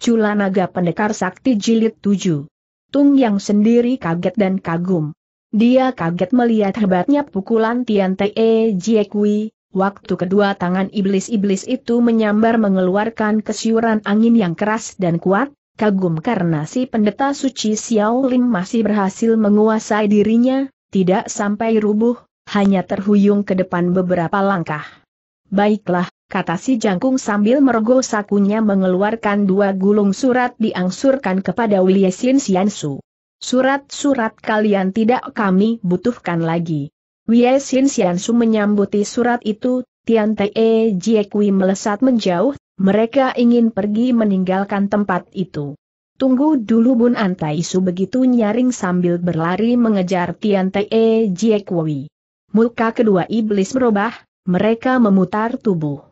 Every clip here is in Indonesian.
Cula Naga Pendekar Sakti Jilid 7. Tung Yang sendiri kaget dan kagum. Dia kaget melihat hebatnya pukulan Tian Te Jie Kui, waktu kedua tangan iblis-iblis itu menyambar mengeluarkan kesiuran angin yang keras dan kuat, kagum karena si pendeta suci Xiao Lim masih berhasil menguasai dirinya, tidak sampai rubuh, hanya terhuyung ke depan beberapa langkah. Baiklah, kata si jangkung sambil merogoh sakunya mengeluarkan dua gulung surat diangsurkan kepada Wiliesin Siansu. Surat-surat kalian tidak kami butuhkan lagi. Wiliesin Siansu menyambuti surat itu, Tian Te e Jiekui melesat menjauh, mereka ingin pergi meninggalkan tempat itu. Tunggu dulu Bun Antai Su begitu nyaring sambil berlari mengejar Tian Te e Kui. Muka kedua iblis berubah, mereka memutar tubuh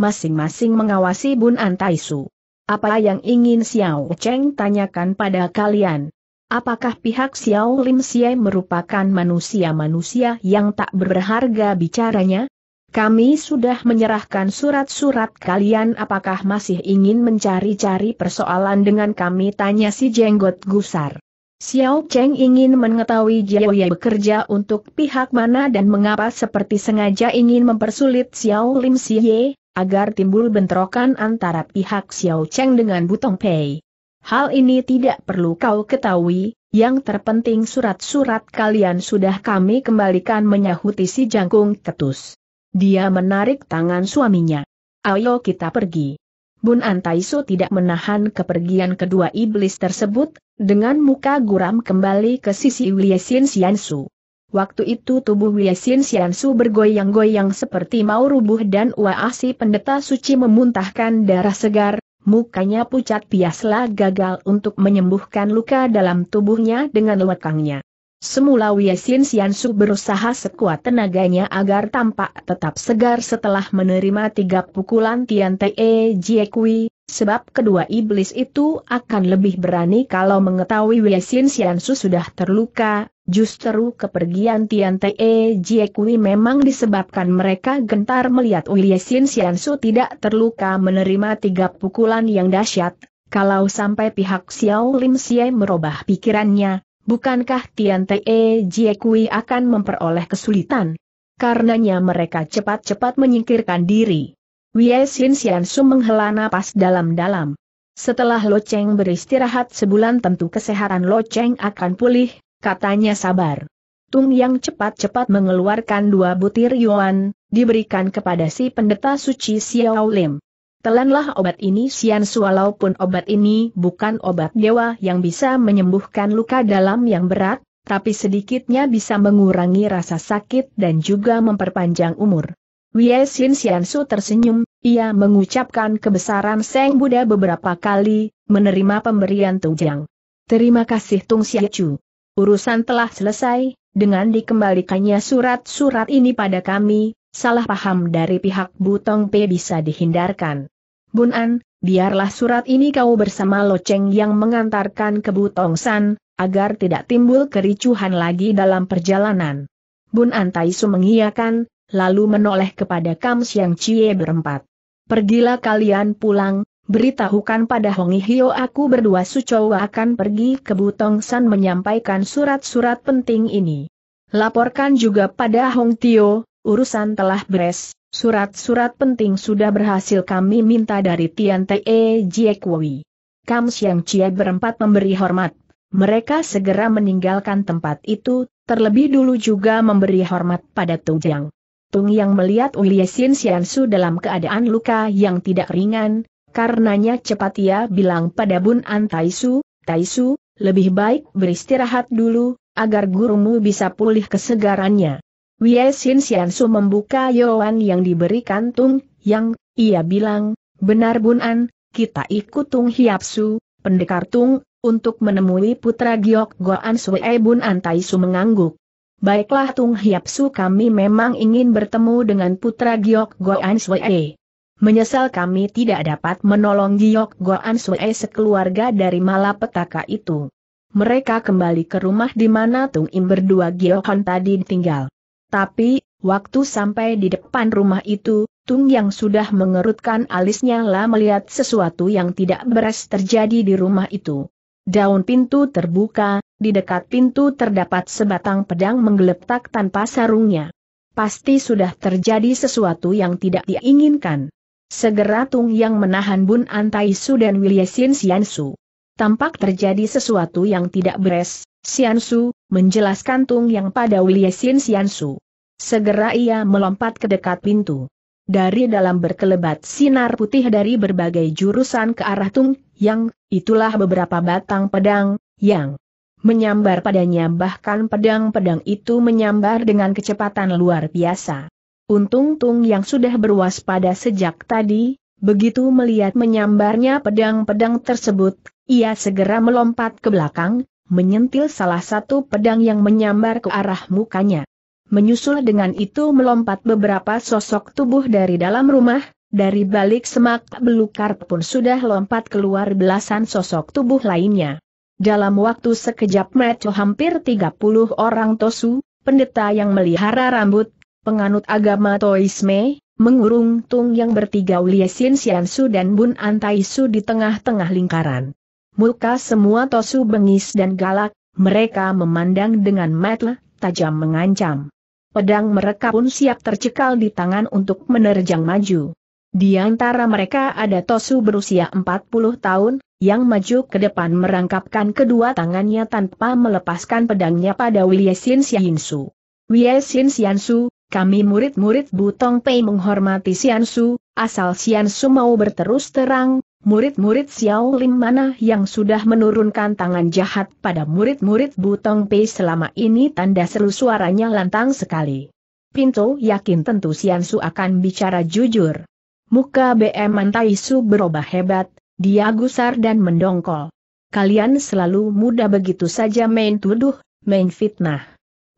masing-masing mengawasi Bun Antaisu. Apa yang ingin Xiao Cheng tanyakan pada kalian? Apakah pihak Xiao Lim Xie merupakan manusia-manusia yang tak berharga bicaranya? Kami sudah menyerahkan surat-surat kalian apakah masih ingin mencari-cari persoalan dengan kami tanya si jenggot gusar. Xiao Cheng ingin mengetahui Ye bekerja untuk pihak mana dan mengapa seperti sengaja ingin mempersulit Xiao Lim Xie, agar timbul bentrokan antara pihak Xiao Cheng dengan Butong Pei. Hal ini tidak perlu kau ketahui, yang terpenting surat-surat kalian sudah kami kembalikan menyahuti si jangkung ketus. Dia menarik tangan suaminya. Ayo kita pergi. Bun Antaiso tidak menahan kepergian kedua iblis tersebut, dengan muka guram kembali ke sisi Wiesin Siansu. Waktu itu tubuh Wiesin Siansu bergoyang-goyang seperti mau rubuh dan Waasi ah pendeta suci memuntahkan darah segar, mukanya pucat piaslah gagal untuk menyembuhkan luka dalam tubuhnya dengan lekangnya. Semula Wiesin Siansu berusaha sekuat tenaganya agar tampak tetap segar setelah menerima tiga pukulan Tian Te e Kui. Sebab kedua iblis itu akan lebih berani kalau mengetahui Wesin Siansu sudah terluka, justru kepergian Tian Te Jie Kui memang disebabkan mereka gentar melihat Wesin Siansu tidak terluka menerima tiga pukulan yang dahsyat, kalau sampai pihak Xiao Lim Xie merubah pikirannya, bukankah Tian Te Jie Kui akan memperoleh kesulitan? Karenanya mereka cepat-cepat menyingkirkan diri. Wie Xin Su menghela napas dalam-dalam. Setelah Lo Cheng beristirahat sebulan tentu kesehatan Lo Cheng akan pulih, katanya sabar. Tung yang cepat-cepat mengeluarkan dua butir yuan, diberikan kepada si pendeta suci Xiao Lim. Telanlah obat ini Sian walaupun obat ini bukan obat dewa yang bisa menyembuhkan luka dalam yang berat, tapi sedikitnya bisa mengurangi rasa sakit dan juga memperpanjang umur. Wie Xin Su tersenyum, ia mengucapkan kebesaran Seng Buddha beberapa kali, menerima pemberian Tujang. Terima kasih Tung Chu. Urusan telah selesai, dengan dikembalikannya surat-surat ini pada kami, salah paham dari pihak Butong P bisa dihindarkan. Bun An, biarlah surat ini kau bersama Lo Cheng yang mengantarkan ke Butong San, agar tidak timbul kericuhan lagi dalam perjalanan. Bun An Taisu mengiyakan, lalu menoleh kepada Kam Siang cie berempat. Pergilah kalian pulang, beritahukan pada Hong Hio aku berdua Sucowa akan pergi ke Butong San menyampaikan surat-surat penting ini. Laporkan juga pada Hong Tio, urusan telah beres, surat-surat penting sudah berhasil kami minta dari Tian Te Jie Kui. Kam Siang Chie berempat memberi hormat. Mereka segera meninggalkan tempat itu, terlebih dulu juga memberi hormat pada Tujang. Tung yang melihat Uliesin Xiansu dalam keadaan luka yang tidak ringan, karenanya cepat ia bilang pada Bun An Taisu, Taisu, lebih baik beristirahat dulu, agar gurumu bisa pulih kesegarannya. Wiesin Xiansu membuka Yoan yang diberikan Tung Yang, ia bilang, benar Bun An, kita ikut Tung Hiapsu, pendekar Tung, untuk menemui putra Giok Goan Sui Bun An Taisu mengangguk. Baiklah Tung Hiap Su kami memang ingin bertemu dengan putra Giok An Swee. Menyesal kami tidak dapat menolong Giok An Swee sekeluarga dari malapetaka itu. Mereka kembali ke rumah di mana Tung Im berdua Hon tadi tinggal. Tapi, waktu sampai di depan rumah itu, Tung yang sudah mengerutkan alisnya lah melihat sesuatu yang tidak beres terjadi di rumah itu. Daun pintu terbuka, di dekat pintu terdapat sebatang pedang menggeletak tanpa sarungnya. Pasti sudah terjadi sesuatu yang tidak diinginkan. Segera Tung Yang menahan Bun Antai Su dan Sian Su. Tampak terjadi sesuatu yang tidak beres, Sian Su, menjelaskan Tung Yang pada Sian Su. Segera ia melompat ke dekat pintu. Dari dalam berkelebat sinar putih dari berbagai jurusan ke arah Tung Yang, itulah beberapa batang pedang, yang menyambar padanya bahkan pedang-pedang itu menyambar dengan kecepatan luar biasa. Untung Tung yang sudah berwaspada sejak tadi, begitu melihat menyambarnya pedang-pedang tersebut, ia segera melompat ke belakang, menyentil salah satu pedang yang menyambar ke arah mukanya. Menyusul dengan itu melompat beberapa sosok tubuh dari dalam rumah, dari balik semak belukar pun sudah lompat keluar belasan sosok tubuh lainnya. Dalam waktu sekejap mereka hampir 30 orang Tosu, pendeta yang melihara rambut, penganut agama Toisme, mengurung Tung yang bertiga Uliesin Siansu dan Bun Antaisu di tengah-tengah lingkaran. Muka semua Tosu bengis dan galak, mereka memandang dengan mata tajam mengancam. Pedang mereka pun siap tercekal di tangan untuk menerjang maju. Di antara mereka ada Tosu berusia 40 tahun, yang maju ke depan merangkapkan kedua tangannya tanpa melepaskan pedangnya pada Wiesin Xiansu. Wiesin Xiansu, kami murid-murid Butong Pei menghormati Xiansu, asal Xiansu mau berterus terang, murid-murid Xiao Lim mana yang sudah menurunkan tangan jahat pada murid-murid Butong Pei selama ini tanda seru suaranya lantang sekali. Pinto yakin tentu Xiansu akan bicara jujur. Muka BM Antaisu berubah hebat, dia gusar dan mendongkol. Kalian selalu mudah begitu saja main tuduh, main fitnah.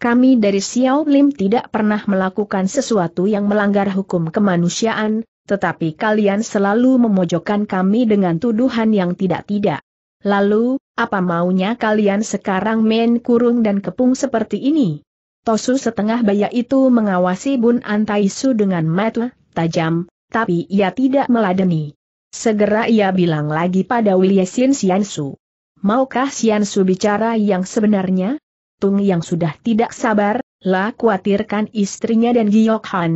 Kami dari Xiao Lim tidak pernah melakukan sesuatu yang melanggar hukum kemanusiaan, tetapi kalian selalu memojokkan kami dengan tuduhan yang tidak-tidak. Lalu, apa maunya kalian sekarang main kurung dan kepung seperti ini? Tosu setengah baya itu mengawasi Bun Antaisu dengan mata tajam, tapi ia tidak meladeni. Segera ia bilang lagi pada Wiliesin Su, Maukah Siansu bicara yang sebenarnya? Tung yang sudah tidak sabar, lah khawatirkan istrinya dan Giok Han.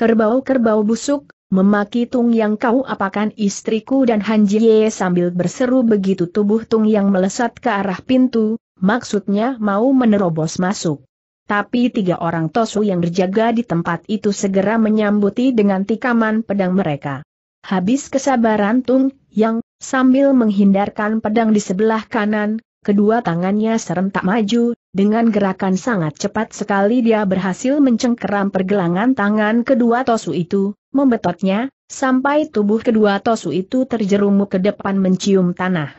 Kerbau-kerbau busuk, memaki Tung yang kau apakan istriku dan Han Jie sambil berseru begitu tubuh Tung yang melesat ke arah pintu, maksudnya mau menerobos masuk. Tapi tiga orang Tosu yang berjaga di tempat itu segera menyambuti dengan tikaman pedang mereka. Habis kesabaran Tung Yang, sambil menghindarkan pedang di sebelah kanan, kedua tangannya serentak maju, dengan gerakan sangat cepat sekali dia berhasil mencengkeram pergelangan tangan kedua Tosu itu, membetotnya, sampai tubuh kedua Tosu itu terjerumuk ke depan mencium tanah.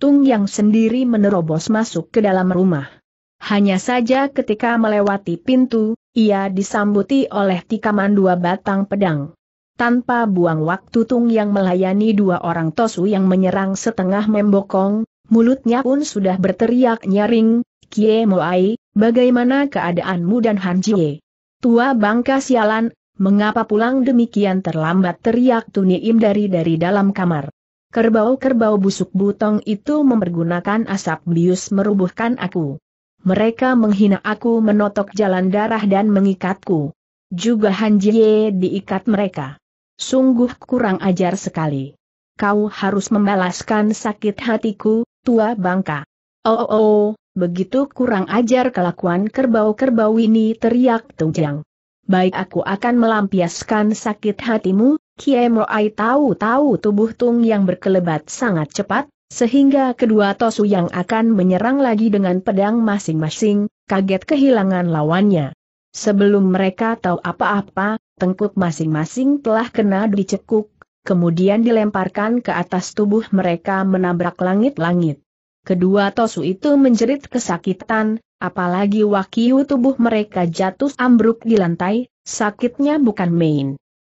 Tung Yang sendiri menerobos masuk ke dalam rumah. Hanya saja ketika melewati pintu, ia disambuti oleh tikaman dua batang pedang. Tanpa buang waktu Tung yang melayani dua orang Tosu yang menyerang setengah membokong, mulutnya pun sudah berteriak nyaring, Kie Moai, bagaimana keadaanmu dan Han Jie? Tua bangka sialan, mengapa pulang demikian terlambat teriak Tuniim dari dari dalam kamar. Kerbau-kerbau busuk butong itu mempergunakan asap bius merubuhkan aku. Mereka menghina aku menotok jalan darah dan mengikatku. Juga Han Jie diikat mereka. Sungguh kurang ajar sekali. Kau harus membalaskan sakit hatiku, tua bangka. Oh, oh, oh begitu kurang ajar kelakuan kerbau-kerbau ini teriak Tungjang. Baik aku akan melampiaskan sakit hatimu, Kiai Moai tahu-tahu tubuh Tung yang berkelebat sangat cepat, sehingga kedua Tosu yang akan menyerang lagi dengan pedang masing-masing, kaget kehilangan lawannya. Sebelum mereka tahu apa-apa, tengkuk masing-masing telah kena dicekuk, kemudian dilemparkan ke atas tubuh mereka menabrak langit-langit. Kedua Tosu itu menjerit kesakitan, apalagi wakiu tubuh mereka jatuh ambruk di lantai, sakitnya bukan main.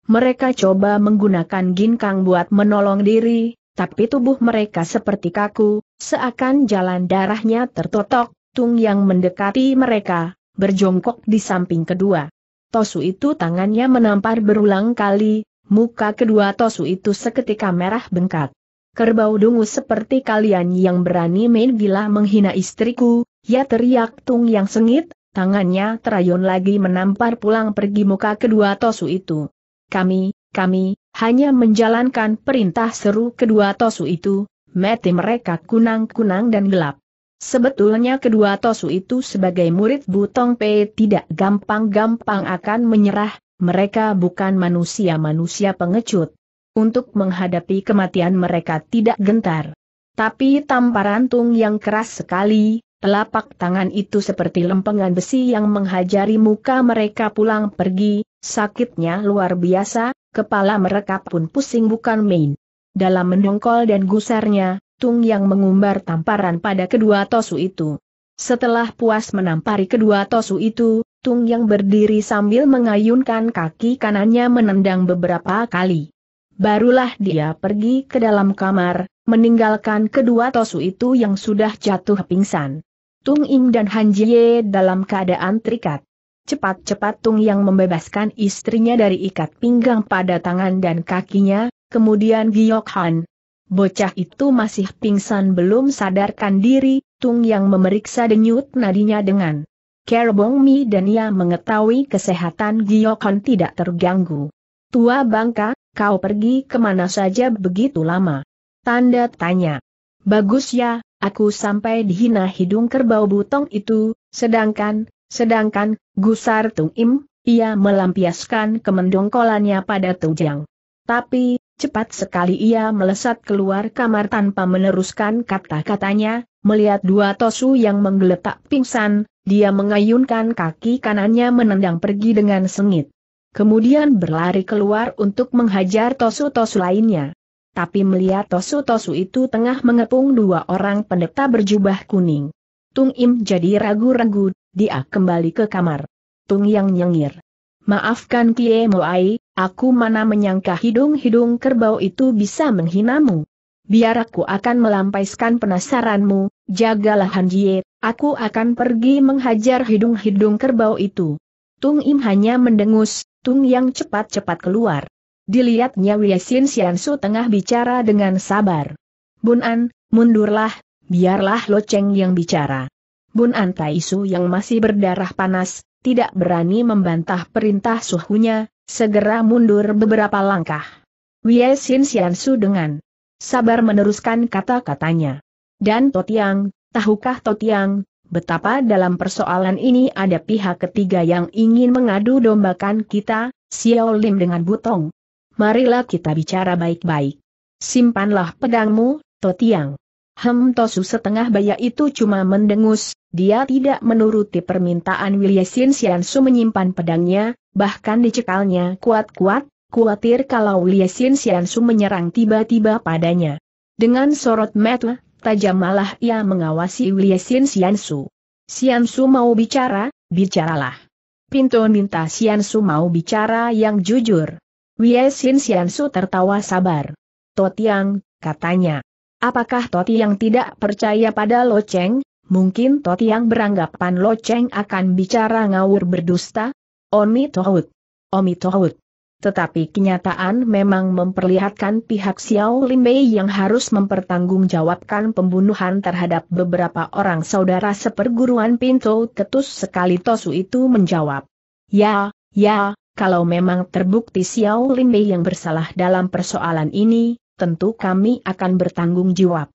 Mereka coba menggunakan ginkang buat menolong diri, tapi tubuh mereka seperti kaku, seakan jalan darahnya tertotok, Tung yang mendekati mereka, berjongkok di samping kedua. Tosu itu tangannya menampar berulang kali, muka kedua Tosu itu seketika merah bengkak. Kerbau dungu seperti kalian yang berani main gila menghina istriku, ya teriak Tung yang sengit, tangannya terayun lagi menampar pulang pergi muka kedua Tosu itu. Kami, kami, hanya menjalankan perintah seru kedua tosu itu, mati mereka kunang-kunang dan gelap. Sebetulnya kedua tosu itu sebagai murid Butong Pei tidak gampang-gampang akan menyerah, mereka bukan manusia-manusia pengecut. Untuk menghadapi kematian mereka tidak gentar. Tapi tamparan tung yang keras sekali, telapak tangan itu seperti lempengan besi yang menghajari muka mereka pulang pergi, sakitnya luar biasa, kepala mereka pun pusing bukan main. Dalam mendongkol dan gusarnya, Tung Yang mengumbar tamparan pada kedua tosu itu. Setelah puas menampari kedua tosu itu, Tung Yang berdiri sambil mengayunkan kaki kanannya menendang beberapa kali. Barulah dia pergi ke dalam kamar, meninggalkan kedua tosu itu yang sudah jatuh pingsan. Tung Ing dan Han Jie dalam keadaan terikat. Cepat-cepat Tung Yang membebaskan istrinya dari ikat pinggang pada tangan dan kakinya, kemudian Giok Han. Bocah itu masih pingsan belum sadarkan diri, Tung Yang memeriksa denyut nadinya dengan Kerbong Mi dan ia mengetahui kesehatan Giok Han tidak terganggu. Tua bangka, kau pergi kemana saja begitu lama? Tanda tanya. Bagus ya, aku sampai dihina hidung kerbau butong itu, sedangkan, Sedangkan, Gusar Tung Im, ia melampiaskan kemendongkolannya pada Tujang. Tapi, cepat sekali ia melesat keluar kamar tanpa meneruskan kata-katanya, melihat dua tosu yang menggeletak pingsan, dia mengayunkan kaki kanannya menendang pergi dengan sengit. Kemudian berlari keluar untuk menghajar tosu-tosu lainnya. Tapi melihat tosu-tosu itu tengah mengepung dua orang pendeta berjubah kuning. Tung Im jadi ragu-ragu, dia kembali ke kamar. Tung Yang nyengir. Maafkan Kie Moai, aku mana menyangka hidung-hidung kerbau itu bisa menghinamu. Biar aku akan melampaskan penasaranmu, jagalah Han Jie, aku akan pergi menghajar hidung-hidung kerbau itu. Tung Im hanya mendengus, Tung Yang cepat-cepat keluar. Dilihatnya Xian Siansu tengah bicara dengan sabar. Bun An, mundurlah, biarlah Lo Cheng yang bicara. Bun Antaisu yang masih berdarah panas, tidak berani membantah perintah suhunya, segera mundur beberapa langkah. Wie Sin Su dengan sabar meneruskan kata-katanya. Dan Totiang, tahukah Totiang, betapa dalam persoalan ini ada pihak ketiga yang ingin mengadu dombakan kita, Xiao Lim dengan Butong. Marilah kita bicara baik-baik. Simpanlah pedangmu, Totiang. Hemtosu setengah baya itu cuma mendengus, dia tidak menuruti permintaan Wilyesin Siansu menyimpan pedangnya, bahkan dicekalnya kuat-kuat, khawatir kalau Wilyesin Siansu menyerang tiba-tiba padanya. Dengan sorot mata, tajam malah ia mengawasi Wilyesin Siansu. Siansu mau bicara, bicaralah. Pinto minta Siansu mau bicara yang jujur. Wilyesin Siansu tertawa sabar. Totiang, katanya. Apakah Toti yang tidak percaya pada Lo Cheng? Mungkin Toti yang beranggapan Lo Cheng akan bicara ngawur berdusta? Omi Tohut. Omi Tohut. Tetapi kenyataan memang memperlihatkan pihak Xiao Limbei yang harus mempertanggungjawabkan pembunuhan terhadap beberapa orang saudara seperguruan Pinto Ketus sekali Tosu itu menjawab. Ya, ya, kalau memang terbukti Xiao Limbei yang bersalah dalam persoalan ini, tentu kami akan bertanggung jawab.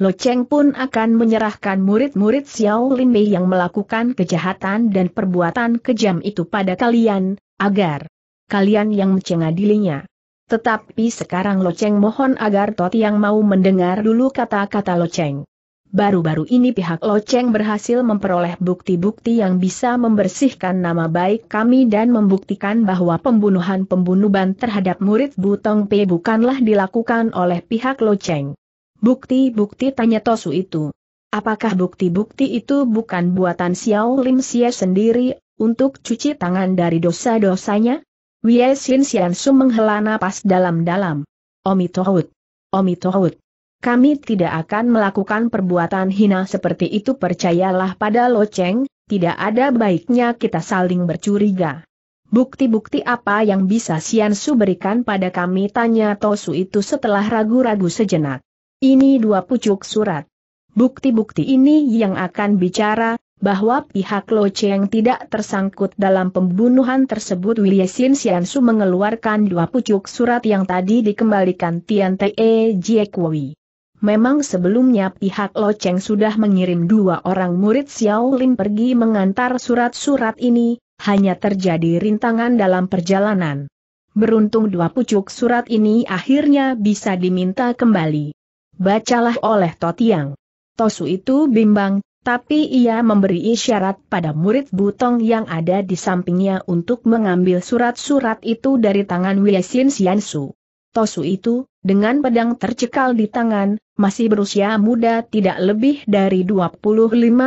Lo Cheng pun akan menyerahkan murid-murid Xiao Lin Mei yang melakukan kejahatan dan perbuatan kejam itu pada kalian, agar kalian yang mencengadilinya. Tetapi sekarang Lo Cheng mohon agar Tot yang mau mendengar dulu kata-kata Lo Cheng. Baru-baru ini pihak Loceng berhasil memperoleh bukti-bukti yang bisa membersihkan nama baik kami dan membuktikan bahwa pembunuhan-pembunuhan terhadap murid Butong P bukanlah dilakukan oleh pihak Loceng. Bukti-bukti tanya Tosu itu. Apakah bukti-bukti itu bukan buatan Xiao Lim Xie sendiri untuk cuci tangan dari dosa-dosanya? Wei Xin Xian Su menghela napas dalam-dalam. Omitohut. Omitohut. Kami tidak akan melakukan perbuatan hina seperti itu percayalah pada Loceng, tidak ada baiknya kita saling bercuriga. Bukti-bukti apa yang bisa Sian Su berikan pada kami tanya Tosu itu setelah ragu-ragu sejenak. Ini dua pucuk surat. Bukti-bukti ini yang akan bicara, bahwa pihak Lo Cheng tidak tersangkut dalam pembunuhan tersebut Sian Su mengeluarkan dua pucuk surat yang tadi dikembalikan Tian Te Jie Kui. Memang sebelumnya pihak Lo sudah mengirim dua orang murid Xiao Lin pergi mengantar surat-surat ini, hanya terjadi rintangan dalam perjalanan. Beruntung dua pucuk surat ini akhirnya bisa diminta kembali. Bacalah oleh Totiang. Tosu itu bimbang, tapi ia memberi isyarat pada murid Butong yang ada di sampingnya untuk mengambil surat-surat itu dari tangan Wei Xin Xiansu. Tosu itu, dengan pedang tercekal di tangan, masih berusia muda tidak lebih dari 25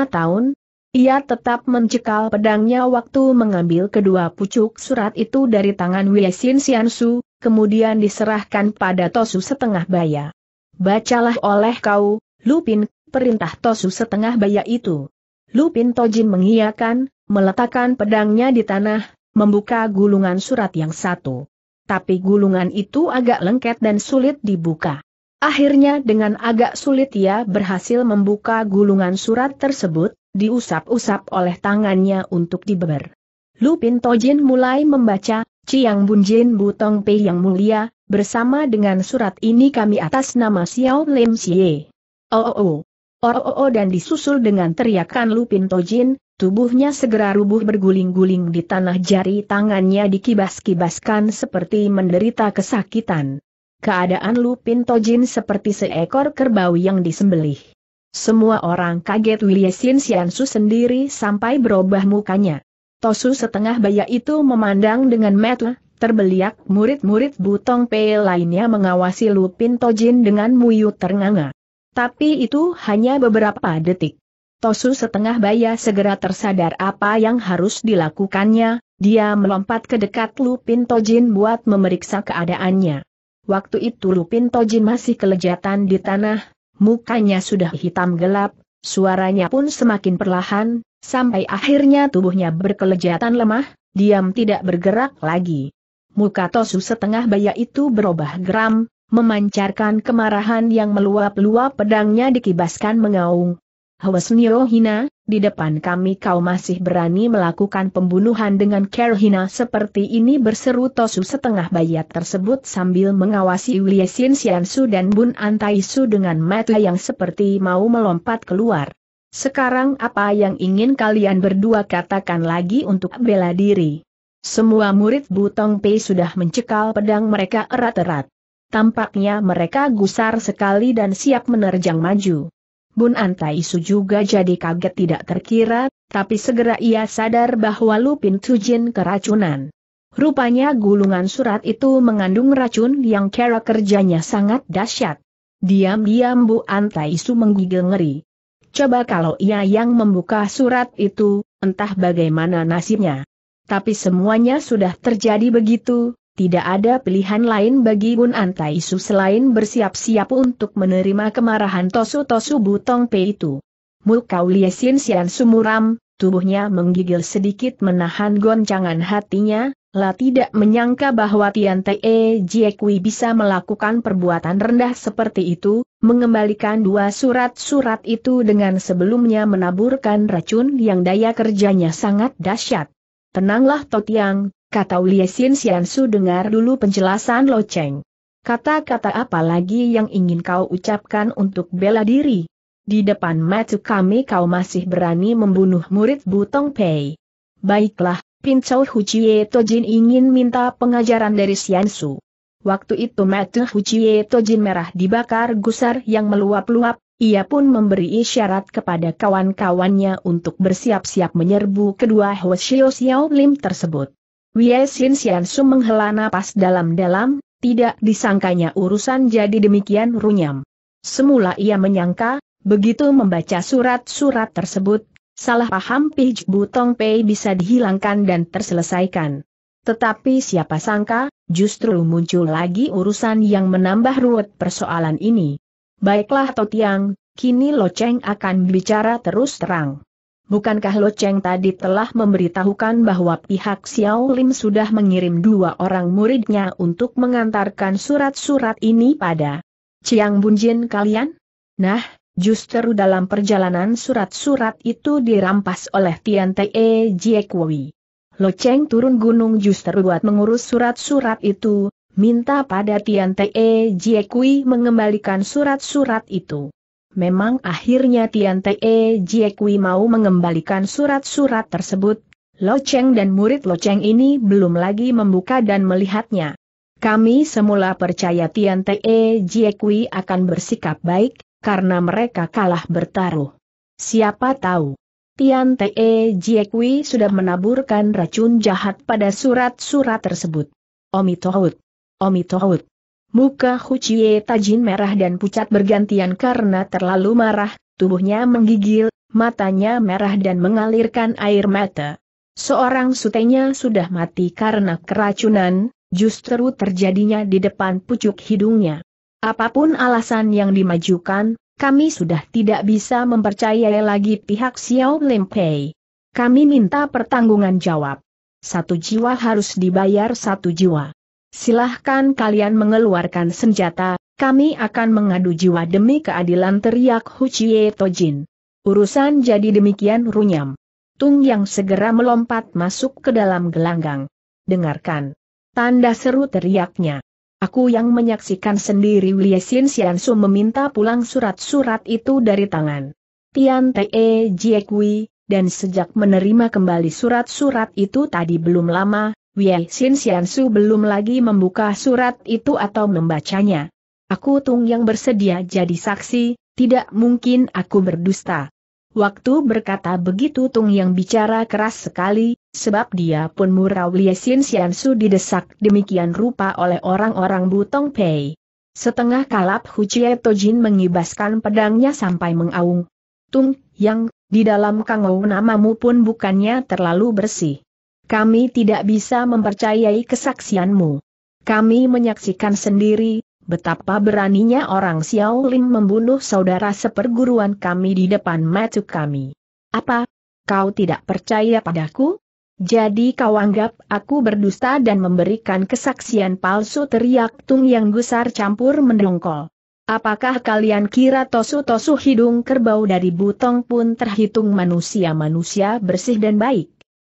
tahun, ia tetap mencekal pedangnya waktu mengambil kedua pucuk surat itu dari tangan Wiesin Siansu, kemudian diserahkan pada Tosu setengah baya. Bacalah oleh kau, Lupin, perintah Tosu setengah baya itu. Lupin Tojin mengiyakan, meletakkan pedangnya di tanah, membuka gulungan surat yang satu tapi gulungan itu agak lengket dan sulit dibuka. Akhirnya dengan agak sulit ia berhasil membuka gulungan surat tersebut, diusap-usap oleh tangannya untuk dibeber. Lupin Tojin mulai membaca, Ciang Bunjin Butong Pei yang mulia, bersama dengan surat ini kami atas nama Xiao Lim Xie. Oh oh oh. Oh oh oh dan disusul dengan teriakan Lupin Tojin, Tubuhnya segera rubuh berguling-guling di tanah jari tangannya dikibas-kibaskan seperti menderita kesakitan. Keadaan Lupin Tojin seperti seekor kerbau yang disembelih. Semua orang kaget Wiliesin Siansu sendiri sampai berubah mukanya. Tosu setengah baya itu memandang dengan metu, terbeliak murid-murid Butong Pei lainnya mengawasi Lupin Tojin dengan muyu ternganga. Tapi itu hanya beberapa detik. Tosu setengah baya segera tersadar apa yang harus dilakukannya, dia melompat ke dekat Lupin Tojin buat memeriksa keadaannya. Waktu itu Lupin Tojin masih kelejatan di tanah, mukanya sudah hitam gelap, suaranya pun semakin perlahan, sampai akhirnya tubuhnya berkelejatan lemah, diam tidak bergerak lagi. Muka Tosu setengah baya itu berubah geram, memancarkan kemarahan yang meluap-luap pedangnya dikibaskan mengaung, Hwasnio Hina, di depan kami kau masih berani melakukan pembunuhan dengan kerhina seperti ini berseru Tosu setengah bayat tersebut sambil mengawasi Uliesin Siansu dan Bun Antaisu dengan mata yang seperti mau melompat keluar. Sekarang apa yang ingin kalian berdua katakan lagi untuk bela diri? Semua murid Butong Pei sudah mencekal pedang mereka erat-erat. Tampaknya mereka gusar sekali dan siap menerjang maju. Bun Antai Su juga jadi kaget tidak terkira, tapi segera ia sadar bahwa Lupin Tujin keracunan. Rupanya gulungan surat itu mengandung racun yang cara kerjanya sangat dahsyat. Diam-diam Bu Antai Su menggigil ngeri. Coba kalau ia yang membuka surat itu, entah bagaimana nasibnya. Tapi semuanya sudah terjadi begitu, tidak ada pilihan lain bagi Bun Antai Su selain bersiap-siap untuk menerima kemarahan Tosu Tosu Butong Pe itu. Mukau siang Sian sumuram, tubuhnya menggigil sedikit menahan goncangan hatinya, Lah tidak menyangka bahwa Tian Te e Jiekui bisa melakukan perbuatan rendah seperti itu, mengembalikan dua surat-surat itu dengan sebelumnya menaburkan racun yang daya kerjanya sangat dahsyat. Tenanglah Totiang, kata Liesin Su dengar dulu penjelasan Lo Cheng. Kata-kata apa lagi yang ingin kau ucapkan untuk bela diri? Di depan mata kami kau masih berani membunuh murid Butong Pei. Baiklah, Pincau Huchie Tojin ingin minta pengajaran dari Su. Waktu itu mata Huchie Tojin merah dibakar gusar yang meluap-luap, ia pun memberi isyarat kepada kawan-kawannya untuk bersiap-siap menyerbu kedua Hwasyo Xiao Lim tersebut. Wei Xin Su menghela napas dalam-dalam, tidak disangkanya urusan jadi demikian runyam. Semula ia menyangka, begitu membaca surat-surat tersebut, salah paham Pij Butong Pei bisa dihilangkan dan terselesaikan. Tetapi siapa sangka, justru muncul lagi urusan yang menambah ruwet persoalan ini. Baiklah Totiang, kini Loceng akan bicara terus terang. Bukankah Lo Cheng tadi telah memberitahukan bahwa pihak Xiao Lim sudah mengirim dua orang muridnya untuk mengantarkan surat-surat ini pada Chiang Bunjin kalian? Nah, justru dalam perjalanan surat-surat itu dirampas oleh Tian Te Kui. Lo Cheng turun gunung justru buat mengurus surat-surat itu, minta pada Tian Te Kui mengembalikan surat-surat itu. Memang akhirnya Tian Te Jie Kui mau mengembalikan surat-surat tersebut, Lo Cheng dan murid Lo Cheng ini belum lagi membuka dan melihatnya. Kami semula percaya Tian Te Jie Kui akan bersikap baik, karena mereka kalah bertaruh. Siapa tahu? Tian Te Jie Kui sudah menaburkan racun jahat pada surat-surat tersebut. Omitohut. Omitohut. Muka Huchie Tajin merah dan pucat bergantian karena terlalu marah, tubuhnya menggigil, matanya merah dan mengalirkan air mata. Seorang sutenya sudah mati karena keracunan, justru terjadinya di depan pucuk hidungnya. Apapun alasan yang dimajukan, kami sudah tidak bisa mempercayai lagi pihak Xiao Limpei. Kami minta pertanggungan jawab. Satu jiwa harus dibayar satu jiwa. Silahkan kalian mengeluarkan senjata, kami akan mengadu jiwa demi keadilan teriak Huchie Tojin. Urusan jadi demikian runyam. Tung yang segera melompat masuk ke dalam gelanggang. Dengarkan. Tanda seru teriaknya. Aku yang menyaksikan sendiri Wei Xin Xiansu meminta pulang surat-surat itu dari tangan Tian Te Kui, dan sejak menerima kembali surat-surat itu tadi belum lama, Wei Xin Su belum lagi membuka surat itu atau membacanya. Aku Tung yang bersedia jadi saksi, tidak mungkin aku berdusta. Waktu berkata begitu Tung yang bicara keras sekali, sebab dia pun murau Xin Xian Su didesak demikian rupa oleh orang-orang Butong Pei. Setengah kalap Huchie Tojin mengibaskan pedangnya sampai mengaung. Tung, yang, di dalam kangau namamu pun bukannya terlalu bersih. Kami tidak bisa mempercayai kesaksianmu. Kami menyaksikan sendiri, betapa beraninya orang Xiao Lim membunuh saudara seperguruan kami di depan mata kami. Apa? Kau tidak percaya padaku? Jadi kau anggap aku berdusta dan memberikan kesaksian palsu teriak Tung yang gusar campur mendongkol. Apakah kalian kira tosu-tosu hidung kerbau dari butong pun terhitung manusia-manusia bersih dan baik?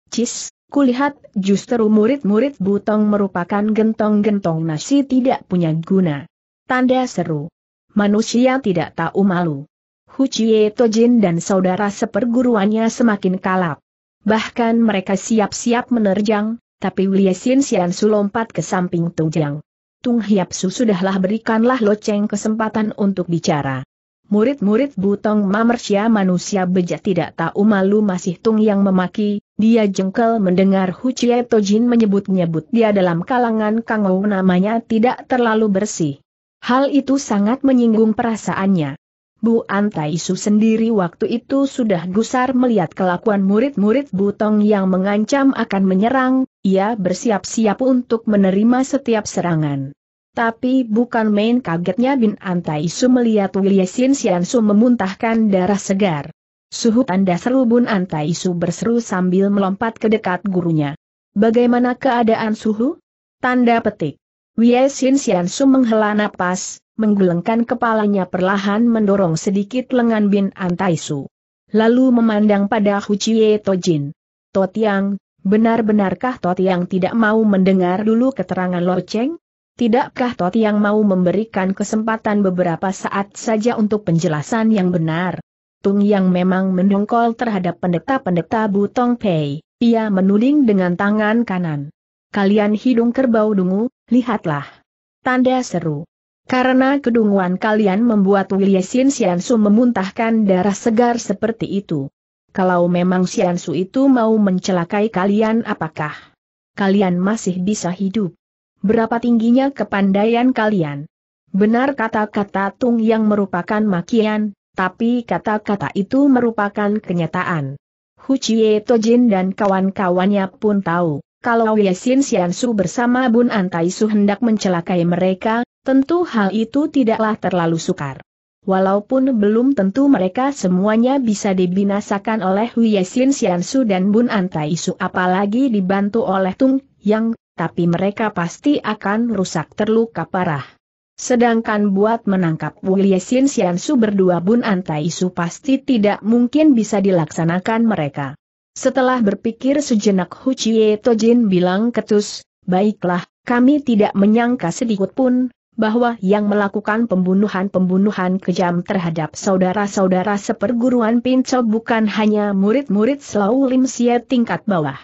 Cis, Kulihat, justru murid-murid Butong merupakan gentong-gentong nasi tidak punya guna. Tanda seru. Manusia tidak tahu malu. Hu Chie Tojin dan saudara seperguruannya semakin kalap. Bahkan mereka siap-siap menerjang, tapi Sian Su lompat ke samping Tungjang. Tung Hiapsu sudahlah berikanlah Loceng kesempatan untuk bicara. Murid-murid Butong Mamersia manusia bejat tidak tahu malu masih Tung yang memaki, dia jengkel mendengar Huchie Tojin menyebut-nyebut dia dalam kalangan Kangou namanya tidak terlalu bersih. Hal itu sangat menyinggung perasaannya. Bu Su sendiri waktu itu sudah gusar melihat kelakuan murid-murid Butong yang mengancam akan menyerang, ia bersiap-siap untuk menerima setiap serangan. Tapi bukan main kagetnya Bin Su melihat Wilyesin Siansu memuntahkan darah segar. Suhu tanda seru Bun Antaisu berseru sambil melompat ke dekat gurunya. Bagaimana keadaan suhu? Tanda petik. Wei Xin Xian Su menghela napas, menggelengkan kepalanya perlahan mendorong sedikit lengan Bin Antaisu, Lalu memandang pada Hu Huchie Tojin. Totiang, benar-benarkah Totiang tidak mau mendengar dulu keterangan Cheng? Tidakkah Totiang Tiang mau memberikan kesempatan beberapa saat saja untuk penjelasan yang benar? Tung yang memang mendongkol terhadap pendeta-pendeta Butong Pei. Ia menuding dengan tangan kanan. Kalian hidung kerbau dungu, lihatlah. Tanda seru. Karena kedunguan kalian membuat Wilye Sin Siansu memuntahkan darah segar seperti itu. Kalau memang Siansu itu mau mencelakai kalian apakah kalian masih bisa hidup? Berapa tingginya kepandaian kalian? Benar kata-kata Tung yang merupakan makian, tapi kata-kata itu merupakan kenyataan. Hu Chie Tojin dan kawan-kawannya pun tahu, kalau Yesin Xiansu bersama Bun Antai Su hendak mencelakai mereka, tentu hal itu tidaklah terlalu sukar. Walaupun belum tentu mereka semuanya bisa dibinasakan oleh Xian Xiansu dan Bun Antai Su apalagi dibantu oleh Tung Yang, tapi mereka pasti akan rusak terluka parah. Sedangkan buat menangkap Wei Sin Su berdua Bun Antai Su pasti tidak mungkin bisa dilaksanakan mereka. Setelah berpikir sejenak Hu Chie Tojin bilang ketus, baiklah, kami tidak menyangka sedikit pun, bahwa yang melakukan pembunuhan-pembunuhan kejam terhadap saudara-saudara seperguruan Pinco bukan hanya murid-murid Slau Lim Sia tingkat bawah.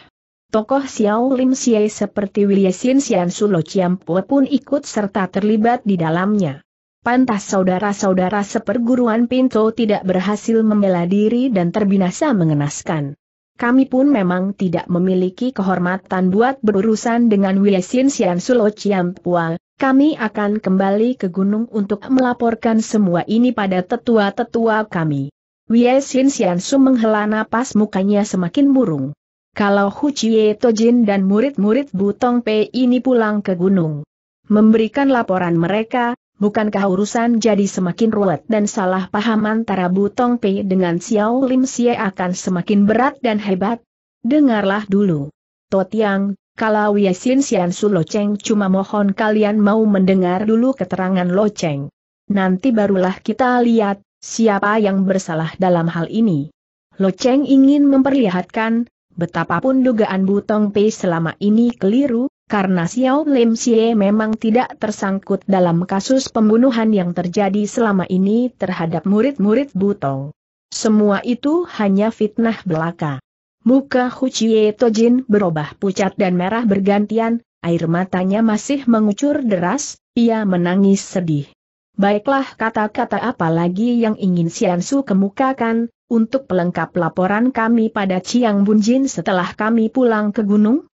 Tokoh Xiao Lim Xie seperti Xin Xian Sulo Chiampue pun ikut serta terlibat di dalamnya. Pantas saudara-saudara seperguruan Pinto tidak berhasil membela diri dan terbinasa mengenaskan. Kami pun memang tidak memiliki kehormatan buat berurusan dengan Xin Xian Sulo Chiampua, kami akan kembali ke gunung untuk melaporkan semua ini pada tetua-tetua kami. Xian Su menghela napas mukanya semakin murung kalau Hu Chie Tojin dan murid-murid Butong Pei ini pulang ke gunung. Memberikan laporan mereka, bukankah urusan jadi semakin ruwet dan salah paham antara Butong Pei dengan Xiao Lim Xie akan semakin berat dan hebat? Dengarlah dulu. Totiang, kalau Xin Xian Su Lo Cheng cuma mohon kalian mau mendengar dulu keterangan Lo Cheng. Nanti barulah kita lihat, siapa yang bersalah dalam hal ini. Lo Cheng ingin memperlihatkan, Betapapun dugaan Butong Pei selama ini keliru, karena Xiao Lim Xie memang tidak tersangkut dalam kasus pembunuhan yang terjadi selama ini terhadap murid-murid Butong. Semua itu hanya fitnah belaka. Muka Hu Huchie Tojin berubah pucat dan merah bergantian, air matanya masih mengucur deras, ia menangis sedih. Baiklah kata-kata apa lagi yang ingin Siansu kemukakan, untuk pelengkap laporan kami pada Chiang Bunjin setelah kami pulang ke gunung?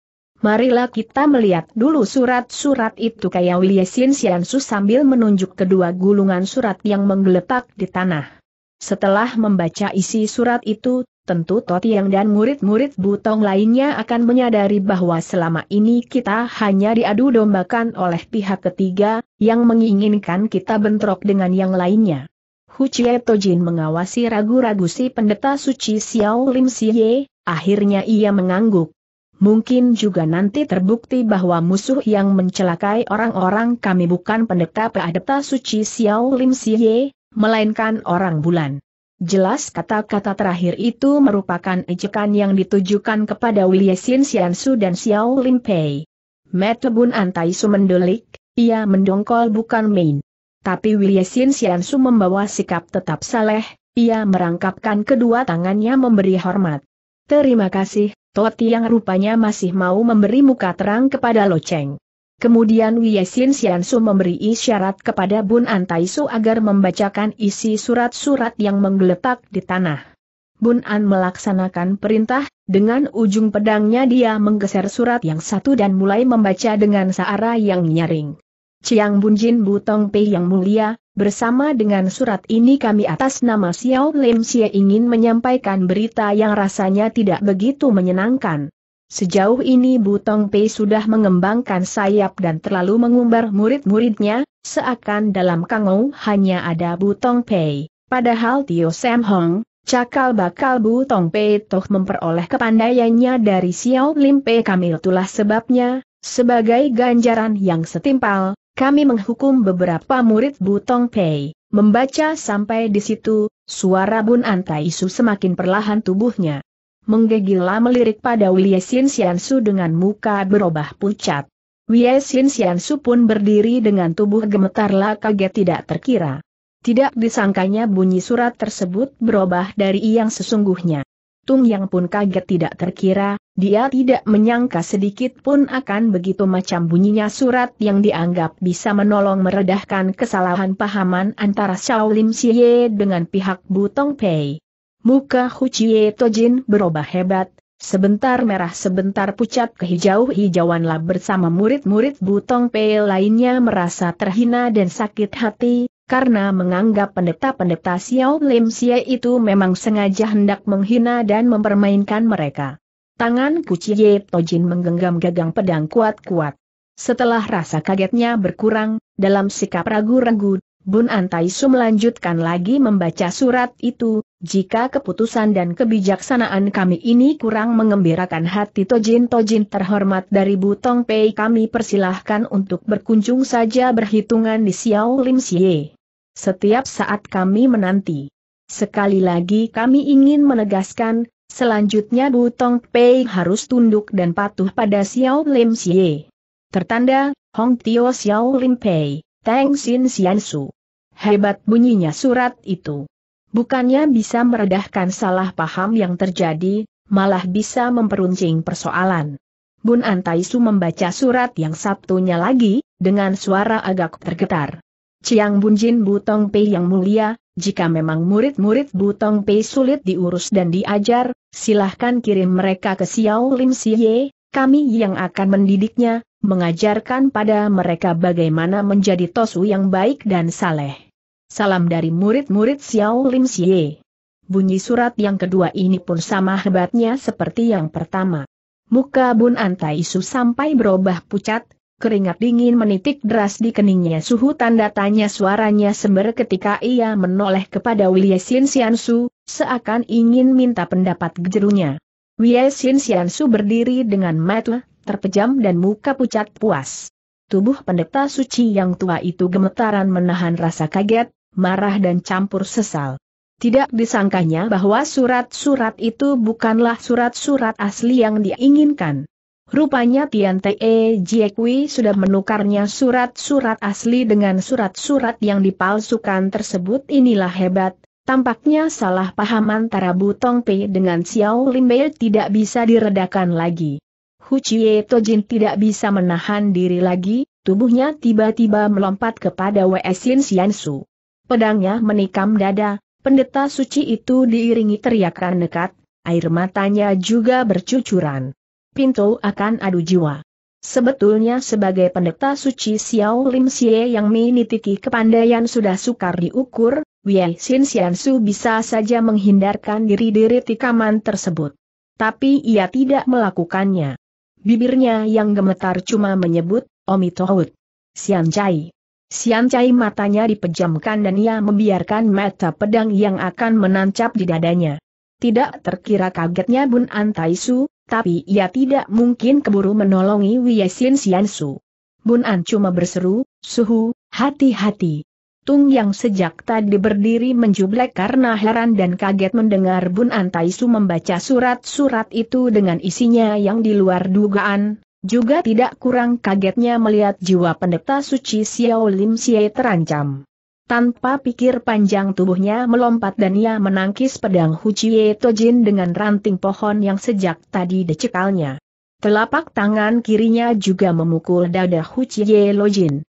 Marilah kita melihat dulu surat-surat itu kaya Wilyesin Siansu sambil menunjuk kedua gulungan surat yang menggeletak di tanah. Setelah membaca isi surat itu, tentu Totiang dan murid-murid Butong lainnya akan menyadari bahwa selama ini kita hanya diadu dombakan oleh pihak ketiga, yang menginginkan kita bentrok dengan yang lainnya. Huchie Tojin mengawasi ragu-ragu si pendeta suci Xiao Lim Siye, akhirnya ia mengangguk. Mungkin juga nanti terbukti bahwa musuh yang mencelakai orang-orang kami bukan pendeta peadepta suci Xiao Lim Siye, melainkan orang bulan. Jelas kata-kata terakhir itu merupakan ejekan yang ditujukan kepada Wilye Sin Xiansu dan Xiao Lim Pei. Metebun Antai Sumendolik, ia mendongkol bukan main. Tapi Wilyesin Siansu membawa sikap tetap saleh, ia merangkapkan kedua tangannya memberi hormat. Terima kasih, Toti yang rupanya masih mau memberi muka terang kepada Lo Cheng. Kemudian Wiesin Siansu memberi isyarat kepada Bun Antaisu agar membacakan isi surat-surat yang menggeletak di tanah. Bun An melaksanakan perintah, dengan ujung pedangnya dia menggeser surat yang satu dan mulai membaca dengan searah yang nyaring. Chiang Bunjin Butong Pei yang mulia, bersama dengan surat ini kami atas nama Xiao Lim Xie ingin menyampaikan berita yang rasanya tidak begitu menyenangkan. Sejauh ini Butong Pei sudah mengembangkan sayap dan terlalu mengumbar murid-muridnya, seakan dalam kangau hanya ada Butong Pei. Padahal Tio Sam Hong, cakal bakal Butong Pei toh memperoleh kepandaiannya dari Xiao Lim Pei Kamil itulah sebabnya, sebagai ganjaran yang setimpal, kami menghukum beberapa murid Butong Pei. Membaca sampai di situ, suara Bun Antai Su semakin perlahan tubuhnya. Menggegila melirik pada Wei Xin Su dengan muka berubah pucat. Wei Xin Su pun berdiri dengan tubuh gemetar gemetarlah kaget tidak terkira. Tidak disangkanya bunyi surat tersebut berubah dari yang sesungguhnya. Tung Yang pun kaget tidak terkira, dia tidak menyangka sedikit pun akan begitu macam bunyinya surat yang dianggap bisa menolong meredahkan kesalahan pahaman antara Xiao Lim Xie dengan pihak Butong Pei. Muka Hu Chie Tojin berubah hebat, sebentar merah sebentar pucat kehijau-hijauanlah bersama murid-murid Butong Pei lainnya merasa terhina dan sakit hati, karena menganggap pendeta-pendeta Xiao Lim Xie itu memang sengaja hendak menghina dan mempermainkan mereka. Tangan Kuciye Tojin menggenggam gagang pedang kuat-kuat. Setelah rasa kagetnya berkurang, dalam sikap ragu-ragu, Bun Antaisu melanjutkan lagi membaca surat itu, jika keputusan dan kebijaksanaan kami ini kurang mengembirakan hati Tojin Tojin terhormat dari Butong Pei kami persilahkan untuk berkunjung saja berhitungan di Xiao Lim Xie. Setiap saat kami menanti. Sekali lagi kami ingin menegaskan, selanjutnya Butong Pei harus tunduk dan patuh pada Xiao Lim Xie. Tertanda, Hong Tio Xiao Lim Pei. Teng Sin Su. Hebat bunyinya surat itu. Bukannya bisa meredahkan salah paham yang terjadi, malah bisa memperuncing persoalan. Bun Antaisu membaca surat yang satunya lagi, dengan suara agak tergetar. Ciang Bunjin Butong Pei yang mulia, jika memang murid-murid Butong Pei sulit diurus dan diajar, silahkan kirim mereka ke Xiao Lim Siye, kami yang akan mendidiknya, mengajarkan pada mereka bagaimana menjadi tosu yang baik dan saleh. Salam dari murid-murid Xiao Lim Xie. Bunyi surat yang kedua ini pun sama hebatnya seperti yang pertama. Muka Bun Antai Su sampai berubah pucat, keringat dingin menitik deras di keningnya suhu tanda tanya suaranya sember ketika ia menoleh kepada Wei Xin Su, seakan ingin minta pendapat gejerunya. Wei Xin Su berdiri dengan mata terpejam dan muka pucat puas. Tubuh pendeta suci yang tua itu gemetaran menahan rasa kaget, marah dan campur sesal. Tidak disangkanya bahwa surat-surat itu bukanlah surat-surat asli yang diinginkan. Rupanya Tian Te Jiekwi sudah menukarnya surat-surat asli dengan surat-surat yang dipalsukan tersebut inilah hebat, tampaknya salah paham antara Butong Pei dengan Xiao Limbei tidak bisa diredakan lagi. Huchie Tojin tidak bisa menahan diri lagi, tubuhnya tiba-tiba melompat kepada Weslin Siansu. Pedangnya menikam dada, pendeta suci itu diiringi teriakan nekat, air matanya juga bercucuran. Pintu akan adu jiwa. Sebetulnya sebagai pendeta suci Xiao Lim Xie yang menitiki kepandaian sudah sukar diukur, Wei Xin Xiansu bisa saja menghindarkan diri dari tikaman tersebut. Tapi ia tidak melakukannya. Bibirnya yang gemetar cuma menyebut, Omi Tohut. Sian Chai. Sian Chai matanya dipejamkan dan ia membiarkan mata pedang yang akan menancap di dadanya. Tidak terkira kagetnya Bun Antai Su, tapi ia tidak mungkin keburu menolongi Wiesin Sian Su. Bun An cuma berseru, Suhu, hati-hati. Tung yang sejak tadi berdiri menjublek karena heran dan kaget mendengar Bun Antaisu membaca surat-surat itu dengan isinya yang di luar dugaan, juga tidak kurang kagetnya melihat jiwa pendeta suci Xiao Lim Xie terancam. Tanpa pikir panjang tubuhnya melompat dan ia menangkis pedang Hu Chie Tojin dengan ranting pohon yang sejak tadi dicekalnya. Telapak tangan kirinya juga memukul dada Hu Chie Lojin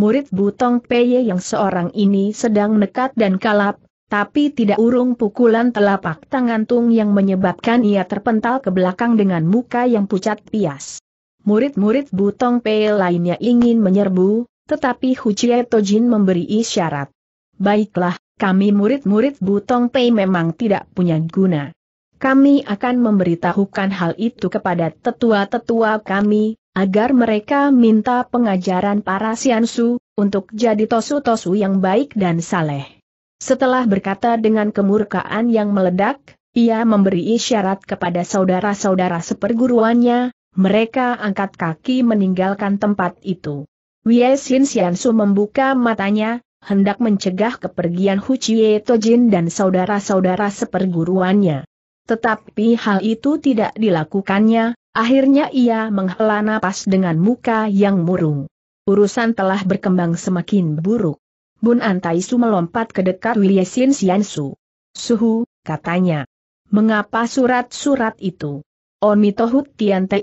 murid Butong Peye yang seorang ini sedang nekat dan kalap, tapi tidak urung pukulan telapak tangan Tung yang menyebabkan ia terpental ke belakang dengan muka yang pucat pias. Murid-murid Butong Pei lainnya ingin menyerbu, tetapi Huchie Tojin memberi isyarat. Baiklah, kami murid-murid Butong Pei memang tidak punya guna. Kami akan memberitahukan hal itu kepada tetua-tetua kami, agar mereka minta pengajaran para siansu, untuk jadi tosu-tosu yang baik dan saleh. Setelah berkata dengan kemurkaan yang meledak, ia memberi isyarat kepada saudara-saudara seperguruannya, mereka angkat kaki meninggalkan tempat itu. Wei Xin membuka matanya, hendak mencegah kepergian Hu Chie Tojin dan saudara-saudara seperguruannya. Tetapi hal itu tidak dilakukannya, Akhirnya ia menghela napas dengan muka yang murung. Urusan telah berkembang semakin buruk. Bun Antaisu melompat ke dekat Sian Siansu. Suhu, katanya. Mengapa surat-surat itu? Tian Te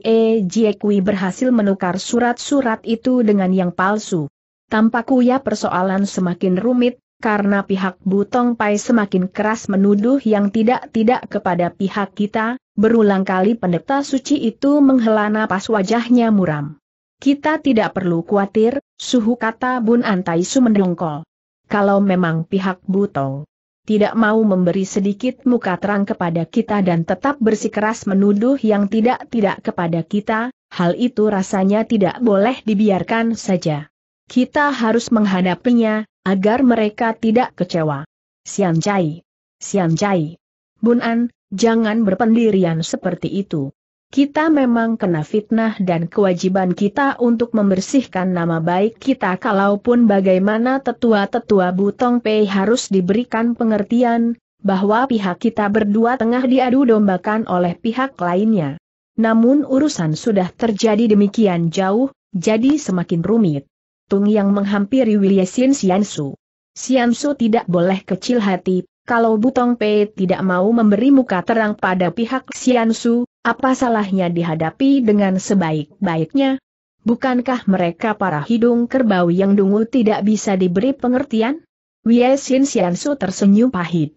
Jiekui berhasil menukar surat-surat itu dengan yang palsu. Tampak kuya persoalan semakin rumit, karena pihak Butong Pai semakin keras menuduh yang tidak-tidak kepada pihak kita, berulang kali pendeta suci itu menghela napas wajahnya muram. Kita tidak perlu khawatir, suhu kata Bun Antaisu mendongkol. Kalau memang pihak Butong tidak mau memberi sedikit muka terang kepada kita dan tetap bersikeras menuduh yang tidak-tidak kepada kita, hal itu rasanya tidak boleh dibiarkan saja. Kita harus menghadapinya, agar mereka tidak kecewa. Sian Chai. Sian Chai. Bun An, jangan berpendirian seperti itu. Kita memang kena fitnah dan kewajiban kita untuk membersihkan nama baik kita kalaupun bagaimana tetua-tetua Butong Pei harus diberikan pengertian, bahwa pihak kita berdua tengah diadu dombakan oleh pihak lainnya. Namun urusan sudah terjadi demikian jauh, jadi semakin rumit. Tung yang menghampiri Wilyesin Siansu. Siansu tidak boleh kecil hati, kalau Butong Pei tidak mau memberi muka terang pada pihak Siansu, apa salahnya dihadapi dengan sebaik-baiknya? Bukankah mereka para hidung kerbau yang dungu tidak bisa diberi pengertian? Wilyesin Siansu tersenyum pahit.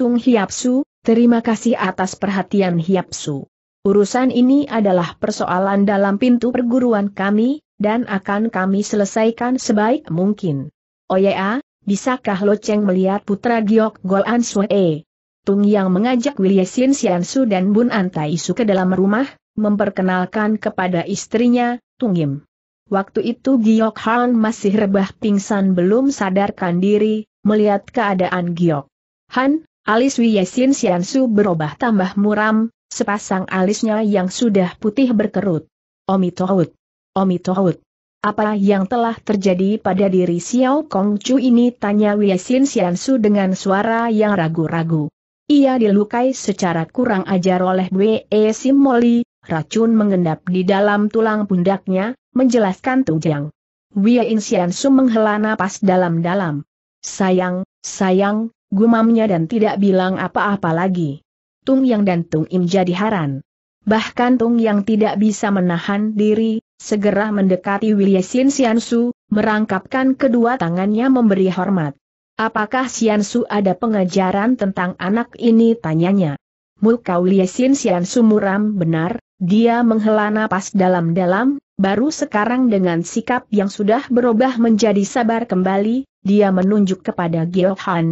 Tung Hiapsu, terima kasih atas perhatian Hiapsu. Urusan ini adalah persoalan dalam pintu perguruan kami, dan akan kami selesaikan sebaik mungkin. Oya, oh bisakah Lo Cheng melihat putra Giok Gol An Sue? Tung yang mengajak Wilye Sin Sian dan Bun Antai Su ke dalam rumah, memperkenalkan kepada istrinya, Tung Im. Waktu itu Giok Han masih rebah pingsan belum sadarkan diri, melihat keadaan Giok. Han, alis Wilye Sin Sian berubah tambah muram, sepasang alisnya yang sudah putih berkerut. Omitout. Omi Tohut. Apa yang telah terjadi pada diri Xiao Kong Chu ini tanya Wiesin Xiansu dengan suara yang ragu-ragu. Ia dilukai secara kurang ajar oleh Wei Simoli, racun mengendap di dalam tulang pundaknya, menjelaskan Tujang. Wei Xiansu menghela napas dalam-dalam. Sayang, sayang, gumamnya dan tidak bilang apa-apa lagi. Tung Yang dan Tung Im jadi haran. Bahkan Tung Yang tidak bisa menahan diri, segera mendekati Wilyasin Siansu, merangkapkan kedua tangannya memberi hormat. Apakah Siansu ada pengajaran tentang anak ini tanyanya. Muka Wilyasin Siansu muram benar, dia menghela napas dalam-dalam, baru sekarang dengan sikap yang sudah berubah menjadi sabar kembali, dia menunjuk kepada Gyeok Han.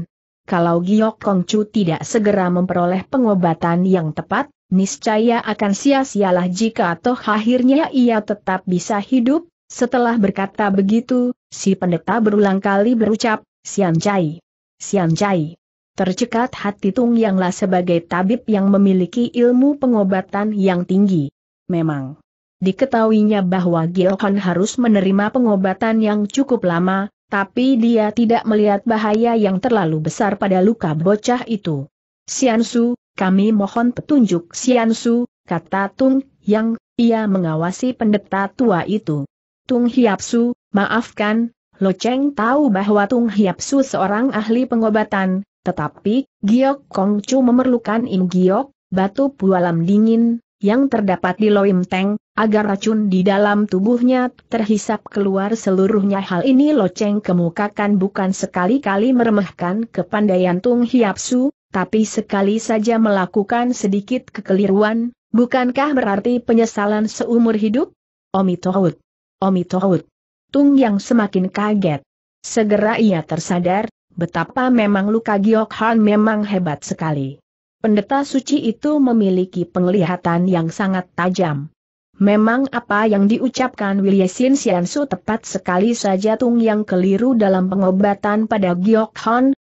Kalau Giok Kongcu tidak segera memperoleh pengobatan yang tepat, niscaya akan sia-sialah jika toh akhirnya ia tetap bisa hidup, setelah berkata begitu, si pendeta berulang kali berucap, Sian Cai, Sian Cai. Tercekat hati Tung Yanglah sebagai tabib yang memiliki ilmu pengobatan yang tinggi. Memang. Diketahuinya bahwa Gilhan harus menerima pengobatan yang cukup lama, tapi dia tidak melihat bahaya yang terlalu besar pada luka bocah itu. Sian Su, kami mohon petunjuk Siansu, kata Tung Yang, ia mengawasi pendeta tua itu. Tung Hiapsu, maafkan, Lo Cheng tahu bahwa Tung Hiapsu seorang ahli pengobatan, tetapi, Giok Kong Chu memerlukan Im Giok, batu pualam dingin, yang terdapat di Loim Teng, agar racun di dalam tubuhnya terhisap keluar seluruhnya. Hal ini Lo Cheng kemukakan bukan sekali-kali meremehkan kepandaian Tung Hiapsu, tapi sekali saja melakukan sedikit kekeliruan, bukankah berarti penyesalan seumur hidup? Omitohut. Omitohut. Tung yang semakin kaget. Segera ia tersadar, betapa memang luka Giok memang hebat sekali. Pendeta suci itu memiliki penglihatan yang sangat tajam. Memang apa yang diucapkan Wilyesin Siansu tepat sekali saja Tung yang keliru dalam pengobatan pada Giok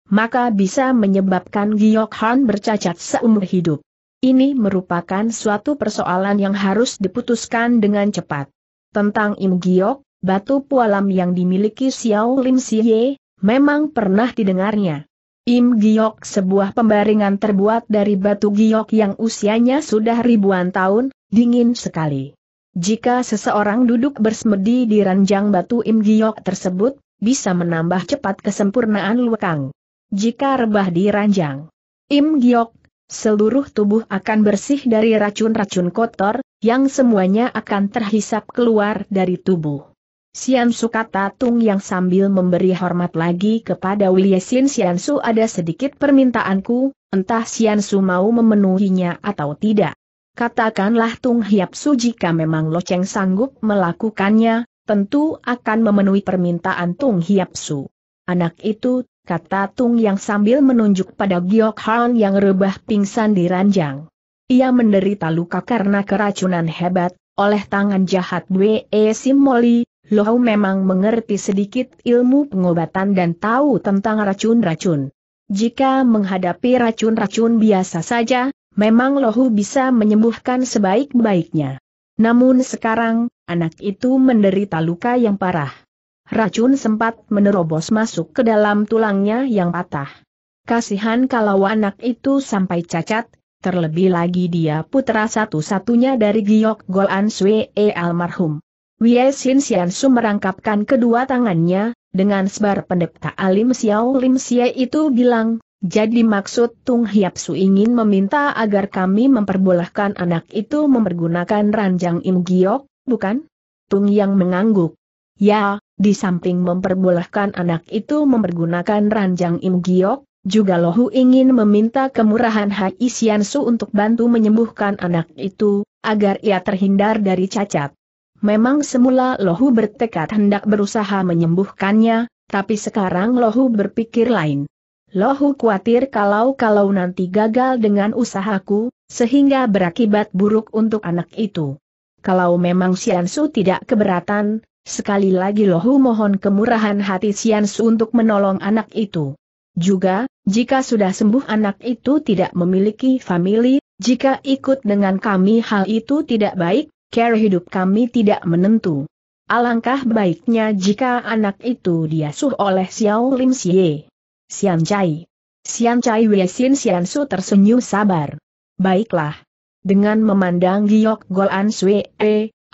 maka bisa menyebabkan Giok Han bercacat seumur hidup. Ini merupakan suatu persoalan yang harus diputuskan dengan cepat. Tentang Im Giok, batu pualam yang dimiliki Xiao Lim Siye, memang pernah didengarnya. Im Giok sebuah pembaringan terbuat dari batu giok yang usianya sudah ribuan tahun, dingin sekali. Jika seseorang duduk bersemedi di ranjang batu Im Giok tersebut, bisa menambah cepat kesempurnaan kang jika rebah diranjang. Im Giok, seluruh tubuh akan bersih dari racun-racun kotor, yang semuanya akan terhisap keluar dari tubuh. Sian Su kata Tung yang sambil memberi hormat lagi kepada William Sian Su ada sedikit permintaanku, entah Sian Su mau memenuhinya atau tidak. Katakanlah Tung Hiap Su jika memang Loceng sanggup melakukannya, tentu akan memenuhi permintaan Tung Hiap Su. Anak itu kata Tung Yang sambil menunjuk pada Giok Han yang rebah pingsan di ranjang. Ia menderita luka karena keracunan hebat, oleh tangan jahat e Sim Simoli, Lohau memang mengerti sedikit ilmu pengobatan dan tahu tentang racun-racun. Jika menghadapi racun-racun biasa saja, memang Lohu bisa menyembuhkan sebaik-baiknya. Namun sekarang, anak itu menderita luka yang parah. Racun sempat menerobos masuk ke dalam tulangnya yang patah. Kasihan kalau anak itu sampai cacat, terlebih lagi dia putra satu-satunya dari Giok Golan E almarhum. Wei Xin Xian Su merangkapkan kedua tangannya, dengan sebar pendeta Alim Xiao Lim Xie itu bilang, jadi maksud Tung Hiap Su ingin meminta agar kami memperbolehkan anak itu mempergunakan ranjang Im Giok, bukan? Tung yang mengangguk. Ya, di samping memperbolehkan anak itu mempergunakan ranjang Im Giok, juga Lohu ingin meminta kemurahan Hai Su untuk bantu menyembuhkan anak itu, agar ia terhindar dari cacat. Memang semula Lohu bertekad hendak berusaha menyembuhkannya, tapi sekarang Lohu berpikir lain. Lohu khawatir kalau-kalau nanti gagal dengan usahaku, sehingga berakibat buruk untuk anak itu. Kalau memang Siansu tidak keberatan, Sekali lagi Lohu mohon kemurahan hati Siansu untuk menolong anak itu. Juga, jika sudah sembuh anak itu tidak memiliki famili, jika ikut dengan kami hal itu tidak baik, care hidup kami tidak menentu. Alangkah baiknya jika anak itu diasuh oleh Xiao Lim Xie. Xian Chai. Xian Chai Wesin Xian Su tersenyum sabar. Baiklah. Dengan memandang giok Golan Sue,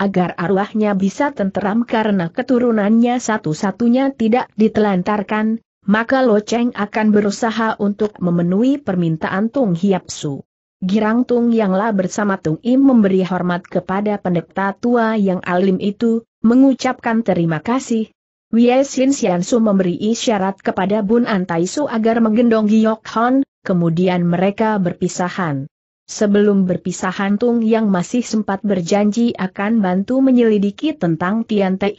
agar arwahnya bisa tenteram karena keturunannya satu-satunya tidak ditelantarkan, maka Lo Cheng akan berusaha untuk memenuhi permintaan Tung Hiap Su. Girang Tung Yangla bersama Tung Im memberi hormat kepada pendeta tua yang alim itu, mengucapkan terima kasih. Wei Xin Su memberi isyarat kepada Bun Antai Su agar menggendong Giyok Hon, kemudian mereka berpisahan. Sebelum berpisah Hantung yang masih sempat berjanji akan bantu menyelidiki tentang Tian Te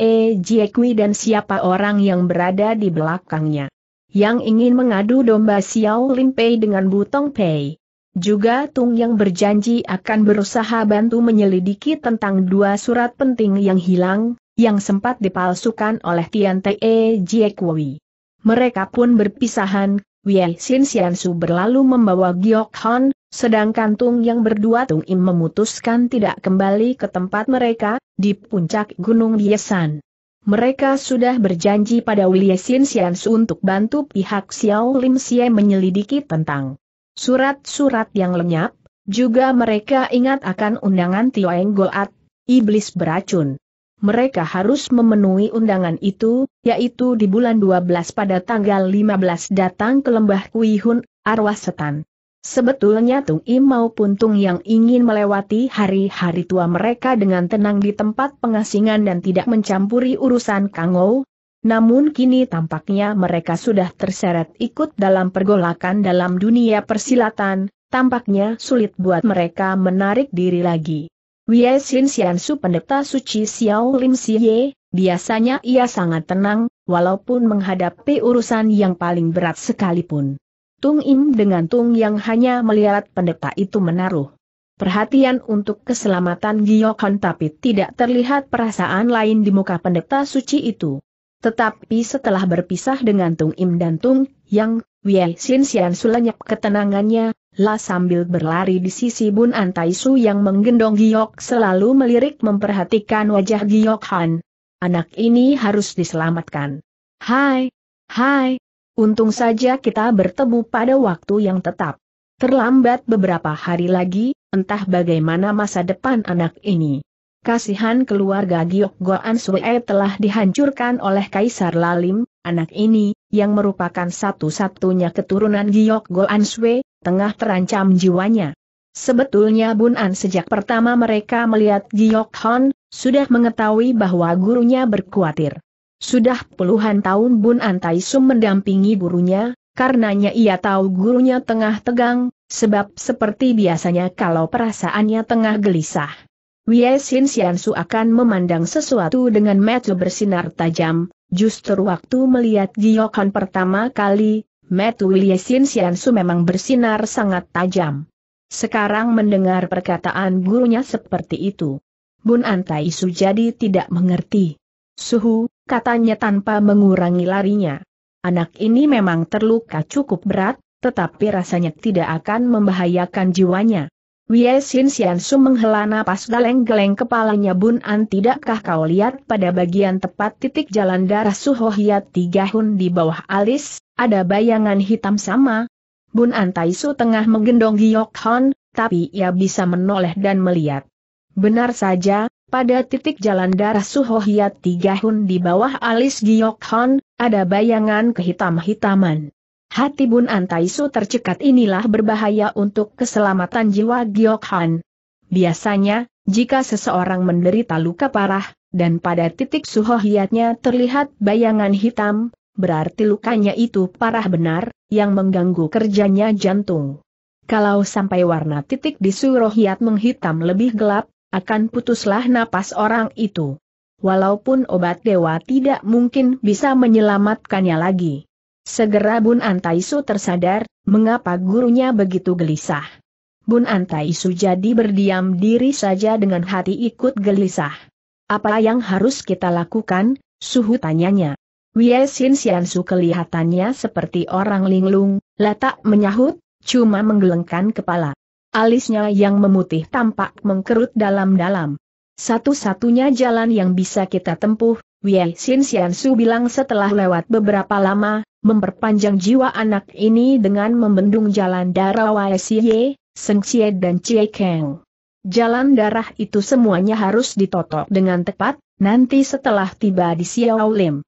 Kui dan siapa orang yang berada di belakangnya. Yang ingin mengadu domba Xiao Lin Pei dengan Butong Pei. Juga Tung yang berjanji akan berusaha bantu menyelidiki tentang dua surat penting yang hilang, yang sempat dipalsukan oleh Tian Te Kui. Mereka pun berpisahan Wei Xin su berlalu membawa Giok Han, sedangkan Tung yang berdua Tung Im memutuskan tidak kembali ke tempat mereka, di puncak Gunung Yesan. Mereka sudah berjanji pada Wei Xin su untuk bantu pihak Xiao Lim Xie menyelidiki tentang surat-surat yang lenyap, juga mereka ingat akan undangan Tio Goat, iblis beracun mereka harus memenuhi undangan itu, yaitu di bulan 12 pada tanggal 15 datang ke lembah Kuihun, arwah setan. Sebetulnya Tung Im maupun Tung yang ingin melewati hari-hari tua mereka dengan tenang di tempat pengasingan dan tidak mencampuri urusan Kangou, namun kini tampaknya mereka sudah terseret ikut dalam pergolakan dalam dunia persilatan, tampaknya sulit buat mereka menarik diri lagi. Wie Xin Su pendeta suci Xiao Lim Xie, biasanya ia sangat tenang, walaupun menghadapi urusan yang paling berat sekalipun. Tung Im dengan Tung Yang hanya melihat pendeta itu menaruh perhatian untuk keselamatan Giyokon tapi tidak terlihat perasaan lain di muka pendeta suci itu. Tetapi setelah berpisah dengan Tung Im dan Tung Yang, Wei Xin Xian lenyap ketenangannya, lah sambil berlari di sisi Bun Antaisu yang menggendong Giok selalu melirik memperhatikan wajah Giok Han. Anak ini harus diselamatkan. Hai, hai, untung saja kita bertemu pada waktu yang tetap. Terlambat beberapa hari lagi, entah bagaimana masa depan anak ini. Kasihan keluarga Giok Goan Sue telah dihancurkan oleh Kaisar Lalim, anak ini, yang merupakan satu-satunya keturunan Giok Goan Sue, tengah terancam jiwanya. Sebetulnya Bun An sejak pertama mereka melihat Giok Hon, sudah mengetahui bahwa gurunya berkuatir. Sudah puluhan tahun Bun Taisum mendampingi gurunya, karenanya ia tahu gurunya tengah tegang, sebab seperti biasanya kalau perasaannya tengah gelisah. Wei Xin Xiansu akan memandang sesuatu dengan mata bersinar tajam, justru waktu melihat Giok Hon pertama kali, Metu Liesin Siansu memang bersinar sangat tajam. Sekarang mendengar perkataan gurunya seperti itu. Bun Antai Su jadi tidak mengerti. Suhu, katanya tanpa mengurangi larinya. Anak ini memang terluka cukup berat, tetapi rasanya tidak akan membahayakan jiwanya. Wiesin Siansu menghela napas geleng-geleng kepalanya Bun An tidakkah kau lihat pada bagian tepat titik jalan darah Suho Suhohia tiga hun di bawah alis, ada bayangan hitam sama. Bun Antaisu tengah menggendong Giok Hon, tapi ia bisa menoleh dan melihat. Benar saja, pada titik jalan darah Suhohia tiga hun di bawah alis Giok Hon, ada bayangan kehitam-hitaman. Hati Bun Antaisu tercekat inilah berbahaya untuk keselamatan jiwa Giok Hon. Biasanya, jika seseorang menderita luka parah, dan pada titik suhohiatnya terlihat bayangan hitam, berarti lukanya itu parah benar, yang mengganggu kerjanya jantung. Kalau sampai warna titik di Surohiat menghitam lebih gelap, akan putuslah napas orang itu. Walaupun obat dewa tidak mungkin bisa menyelamatkannya lagi. Segera Bun Antaisu tersadar, mengapa gurunya begitu gelisah. Bun Antaisu jadi berdiam diri saja dengan hati ikut gelisah. Apa yang harus kita lakukan, suhu tanyanya. Wie Xin Su kelihatannya seperti orang linglung, Latak menyahut, cuma menggelengkan kepala. Alisnya yang memutih tampak mengkerut dalam-dalam. Satu-satunya jalan yang bisa kita tempuh, Wie Xin Su bilang setelah lewat beberapa lama, memperpanjang jiwa anak ini dengan membendung jalan darah Wei Xie, Seng Xie dan Cie Kang. Jalan darah itu semuanya harus ditotok dengan tepat, nanti setelah tiba di Xiao Lim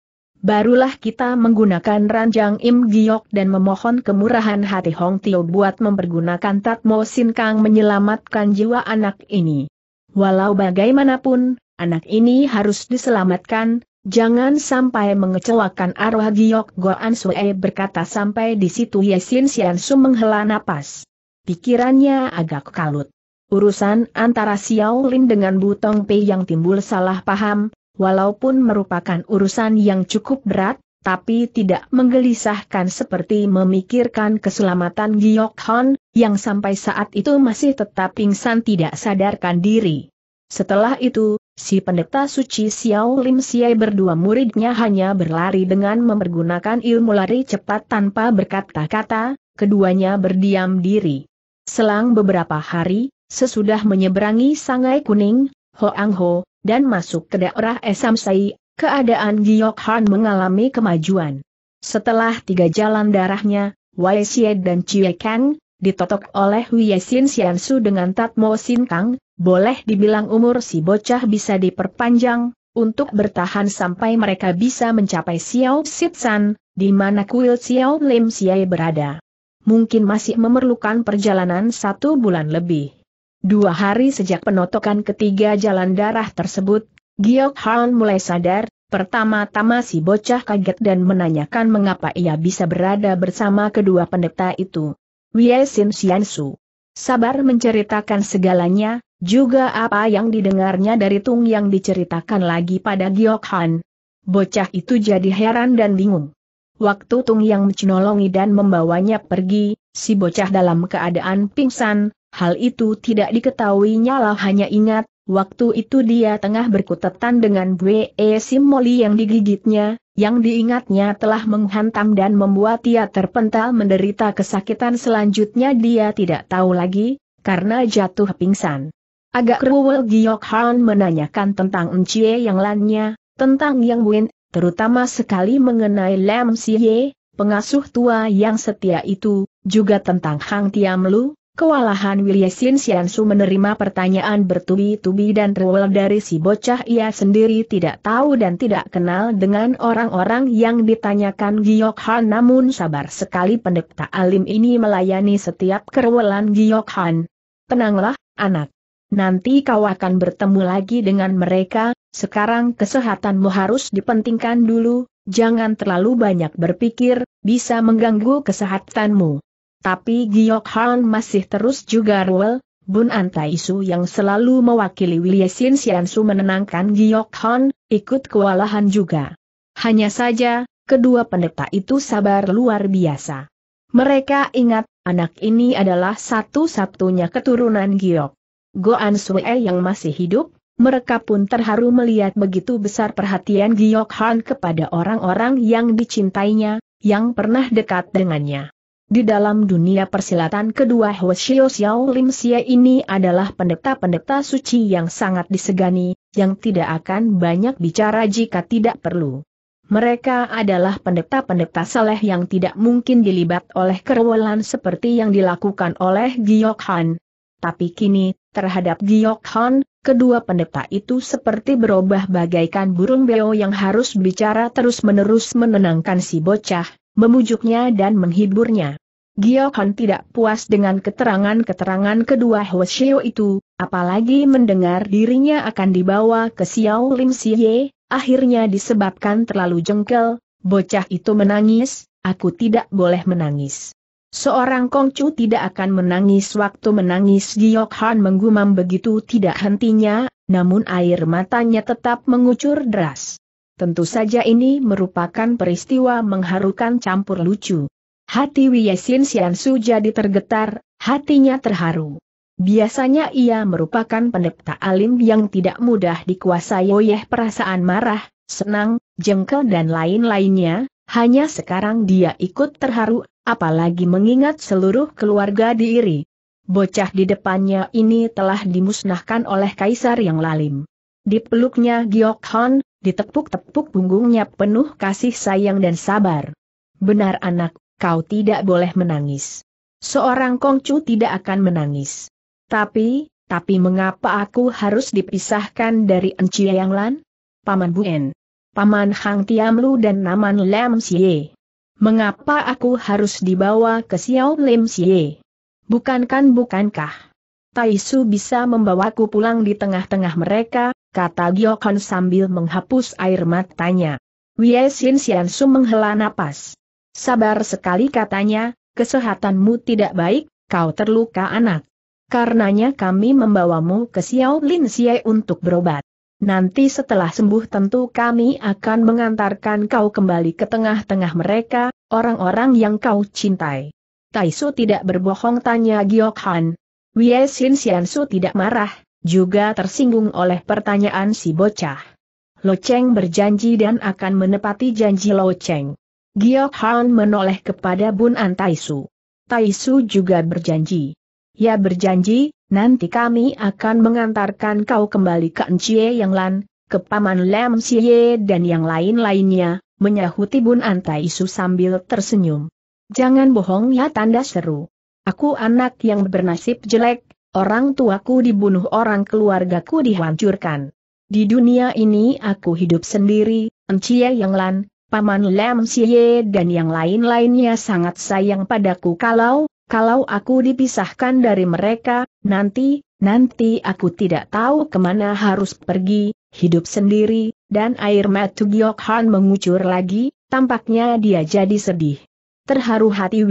barulah kita menggunakan ranjang Im Giok dan memohon kemurahan hati Hong Tio buat mempergunakan Tatmo Sin Kang menyelamatkan jiwa anak ini. Walau bagaimanapun, anak ini harus diselamatkan, jangan sampai mengecewakan arwah Giok Goan Sue berkata sampai di situ Yesin Sian Su menghela napas. Pikirannya agak kalut. Urusan antara Xiao Lin dengan Butong Pei yang timbul salah paham, walaupun merupakan urusan yang cukup berat, tapi tidak menggelisahkan seperti memikirkan keselamatan Giok Hon, yang sampai saat itu masih tetap pingsan tidak sadarkan diri. Setelah itu, si pendeta suci Xiao Lim Xie berdua muridnya hanya berlari dengan memergunakan ilmu lari cepat tanpa berkata-kata, keduanya berdiam diri. Selang beberapa hari, sesudah menyeberangi Sungai Kuning, Ho Ang Ho, dan masuk ke daerah Esamsai, keadaan Giok Han mengalami kemajuan. Setelah tiga jalan darahnya, Wei Xie dan Chie Kang, ditotok oleh Wei Xin Xiansu dengan Tatmo Sin Kang, boleh dibilang umur si bocah bisa diperpanjang, untuk bertahan sampai mereka bisa mencapai Xiao Sitsan, di mana kuil Xiao Lim Xie berada. Mungkin masih memerlukan perjalanan satu bulan lebih. Dua hari sejak penotokan ketiga jalan darah tersebut, Giok Han mulai sadar, pertama-tama si bocah kaget dan menanyakan mengapa ia bisa berada bersama kedua pendeta itu. Wiesin Xiansu. Sabar menceritakan segalanya, juga apa yang didengarnya dari Tung yang diceritakan lagi pada Giok Han. Bocah itu jadi heran dan bingung. Waktu Tung yang mencenolongi dan membawanya pergi, si bocah dalam keadaan pingsan, Hal itu tidak diketahuinya lah hanya ingat, waktu itu dia tengah berkutetan dengan Bwe Simoli yang digigitnya, yang diingatnya telah menghantam dan membuat dia terpental menderita kesakitan selanjutnya dia tidak tahu lagi, karena jatuh pingsan. Agak ruwel Giok Han menanyakan tentang Ncie yang lainnya tentang Yang Win, terutama sekali mengenai Lam Siye, pengasuh tua yang setia itu, juga tentang Hang Tiam Lu, Kewalahan Wilyasin Siansu menerima pertanyaan bertubi-tubi dan rewel dari si bocah ia sendiri tidak tahu dan tidak kenal dengan orang-orang yang ditanyakan Giyok Han namun sabar sekali pendeta alim ini melayani setiap kerewelan Giyok Han. Tenanglah, anak. Nanti kau akan bertemu lagi dengan mereka, sekarang kesehatanmu harus dipentingkan dulu, jangan terlalu banyak berpikir, bisa mengganggu kesehatanmu. Tapi Giok Han masih terus juga ruwel, Bun Su yang selalu mewakili Sian su menenangkan Giok Han, ikut kewalahan juga. Hanya saja, kedua pendeta itu sabar luar biasa. Mereka ingat, anak ini adalah satu-satunya keturunan Giok. Goan Sue yang masih hidup, mereka pun terharu melihat begitu besar perhatian Giok Han kepada orang-orang yang dicintainya, yang pernah dekat dengannya. Di dalam dunia persilatan kedua Hweshio Xiao Lim Xie ini adalah pendeta-pendeta suci yang sangat disegani, yang tidak akan banyak bicara jika tidak perlu. Mereka adalah pendeta-pendeta saleh yang tidak mungkin dilibat oleh kerewelan seperti yang dilakukan oleh Giyok Han. Tapi kini, terhadap Giyok Han, kedua pendeta itu seperti berubah bagaikan burung beo yang harus bicara terus-menerus menenangkan si bocah memujuknya dan menghiburnya. Giokhan tidak puas dengan keterangan-keterangan kedua Hoshio itu, apalagi mendengar dirinya akan dibawa ke Xiao Lim Siye, akhirnya disebabkan terlalu jengkel, bocah itu menangis, aku tidak boleh menangis. Seorang Kongcu tidak akan menangis waktu menangis Giokhan menggumam begitu tidak hentinya, namun air matanya tetap mengucur deras. Tentu saja ini merupakan peristiwa mengharukan campur lucu. Hati Wiesin Siansu jadi tergetar, hatinya terharu. Biasanya ia merupakan pendeta alim yang tidak mudah dikuasai oleh perasaan marah, senang, jengkel dan lain-lainnya, hanya sekarang dia ikut terharu, apalagi mengingat seluruh keluarga diiri. Bocah di depannya ini telah dimusnahkan oleh kaisar yang lalim. Dipeluknya Giok Hon, ditepuk-tepuk punggungnya penuh kasih sayang dan sabar. Benar anak, kau tidak boleh menangis. Seorang kongcu tidak akan menangis. Tapi, tapi mengapa aku harus dipisahkan dari Enci Yang Lan? Paman En, Paman Hang Tiamlu dan Naman Lam Sye. Mengapa aku harus dibawa ke Xiao Lam Sye? Bukankan bukankah? Taisu bisa membawaku pulang di tengah-tengah mereka, kata Giokon sambil menghapus air matanya. Wei Xin Xian Su menghela napas. Sabar sekali katanya, kesehatanmu tidak baik, kau terluka anak. Karenanya kami membawamu ke Xiao Lin Xie untuk berobat. Nanti setelah sembuh tentu kami akan mengantarkan kau kembali ke tengah-tengah mereka, orang-orang yang kau cintai. Taisu tidak berbohong tanya Giokhan. Wei Xin Xian Su tidak marah, juga tersinggung oleh pertanyaan si bocah. Lo Cheng berjanji dan akan menepati janji Lo Cheng. Giok Han menoleh kepada Bun An Taisu. Taisu juga berjanji. Ya berjanji, nanti kami akan mengantarkan kau kembali ke Encie Yang Lan, ke Paman Lam Siye dan yang lain-lainnya, menyahuti Bun An Taisu sambil tersenyum. Jangan bohong ya tanda seru. Aku anak yang bernasib jelek, Orang tuaku dibunuh orang keluargaku dihancurkan. Di dunia ini aku hidup sendiri, Encie Yang Lan, Paman Lam Siye dan yang lain-lainnya sangat sayang padaku kalau, kalau aku dipisahkan dari mereka, nanti, nanti aku tidak tahu kemana harus pergi, hidup sendiri, dan air mata Giok Han mengucur lagi, tampaknya dia jadi sedih. Terharu hati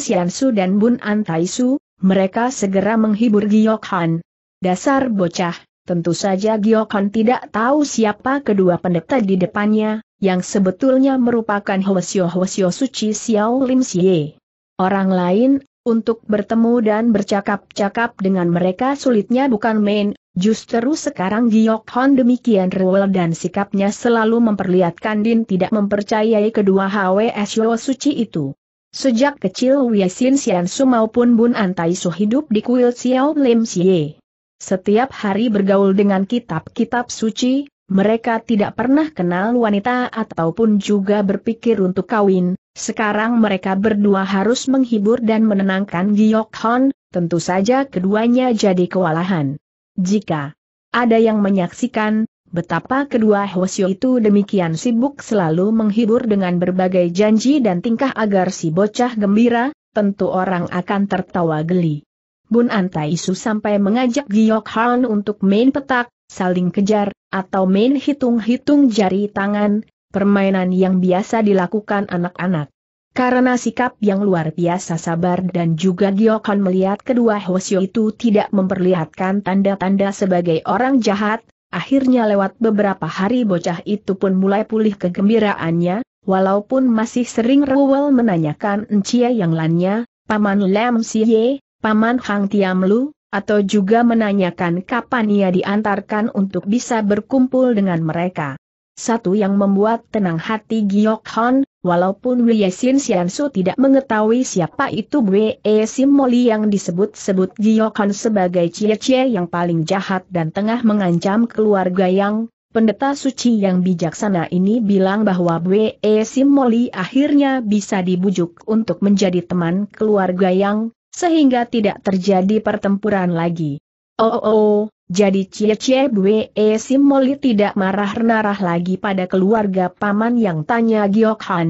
Sian Su dan Bun Antaisu, mereka segera menghibur Giokhan. Dasar bocah, tentu saja Giokhan tidak tahu siapa kedua pendeta di depannya, yang sebetulnya merupakan Hwasyo-Hwasyo suci Xiao Lim Xie. Orang lain, untuk bertemu dan bercakap-cakap dengan mereka sulitnya bukan main, Justru sekarang Giok Hon demikian rewel dan sikapnya selalu memperlihatkan Din tidak mempercayai kedua HWS Yo Suci itu. Sejak kecil Wiesin Xian Su maupun Bun Antai Su hidup di kuil Xiao Lim Xie. Setiap hari bergaul dengan kitab-kitab suci, mereka tidak pernah kenal wanita ataupun juga berpikir untuk kawin, sekarang mereka berdua harus menghibur dan menenangkan Giok Hon, tentu saja keduanya jadi kewalahan. Jika ada yang menyaksikan, betapa kedua Hwasyo itu demikian sibuk selalu menghibur dengan berbagai janji dan tingkah agar si bocah gembira, tentu orang akan tertawa geli. Bun Antai Isu sampai mengajak Giok Han untuk main petak, saling kejar, atau main hitung-hitung jari tangan, permainan yang biasa dilakukan anak-anak. Karena sikap yang luar biasa sabar dan juga Giokon melihat kedua Hosio itu tidak memperlihatkan tanda-tanda sebagai orang jahat, akhirnya lewat beberapa hari bocah itu pun mulai pulih kegembiraannya, walaupun masih sering Rewel menanyakan Encia yang lainnya, Paman Lam Siye, Paman Hang Tiam Lu, atau juga menanyakan kapan ia diantarkan untuk bisa berkumpul dengan mereka. Satu yang membuat tenang hati Giok Hon, walaupun Wee Sin Su tidak mengetahui siapa itu Wee Sim Moli yang disebut-sebut Giok Hon sebagai cie-cie yang paling jahat dan tengah mengancam keluarga yang Pendeta suci yang bijaksana ini bilang bahwa Wee Sim Moli akhirnya bisa dibujuk untuk menjadi teman keluarga yang, sehingga tidak terjadi pertempuran lagi. Oh, oh, oh jadi Cie Cie Bwe e Simoli tidak marah-narah lagi pada keluarga paman yang tanya Giok Han.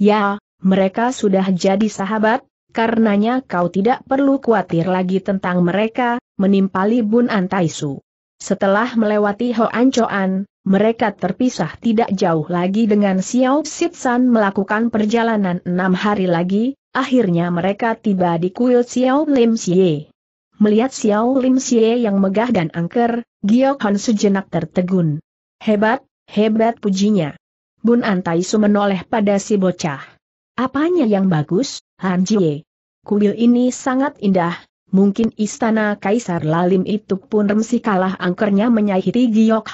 Ya, mereka sudah jadi sahabat, karenanya kau tidak perlu khawatir lagi tentang mereka, menimpali Bun Antaisu. Setelah melewati Hoan Choan, mereka terpisah tidak jauh lagi dengan Xiao Sitsan melakukan perjalanan enam hari lagi, akhirnya mereka tiba di kuil Xiao Lim Xie. Melihat Xiao Lim Xie yang megah dan angker, Gio sejenak tertegun. Hebat, hebat pujinya. Bun Antai Su menoleh pada si bocah. Apanya yang bagus, Han Jie? Kuil ini sangat indah, mungkin istana Kaisar Lalim itu pun remsi kalah angkernya menyahiri Giok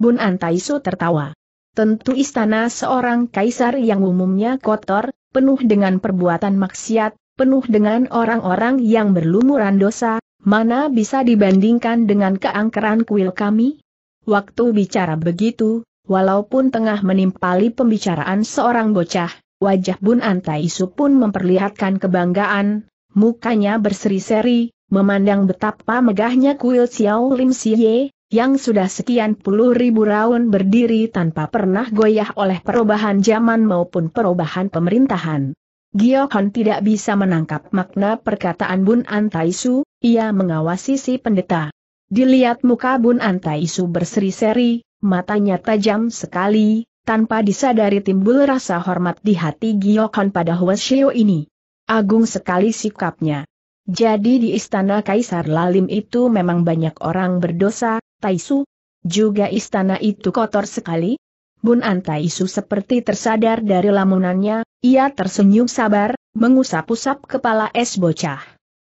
Bun Antai Su tertawa. Tentu istana seorang kaisar yang umumnya kotor, penuh dengan perbuatan maksiat, penuh dengan orang-orang yang berlumuran dosa, mana bisa dibandingkan dengan keangkeran kuil kami? Waktu bicara begitu, walaupun tengah menimpali pembicaraan seorang bocah, wajah Bun Antai Isu pun memperlihatkan kebanggaan, mukanya berseri-seri, memandang betapa megahnya kuil Xiao Lim Siye, yang sudah sekian puluh ribu tahun berdiri tanpa pernah goyah oleh perubahan zaman maupun perubahan pemerintahan. Giohon tidak bisa menangkap makna perkataan Bun Antaisu, ia mengawasi si pendeta. Dilihat muka Bun Antaisu berseri-seri, matanya tajam sekali, tanpa disadari timbul rasa hormat di hati Giohon pada Huashio ini. Agung sekali sikapnya. Jadi di istana Kaisar Lalim itu memang banyak orang berdosa, Taisu. Juga istana itu kotor sekali, Bun Antai Su seperti tersadar dari lamunannya, ia tersenyum sabar, mengusap-usap kepala es bocah.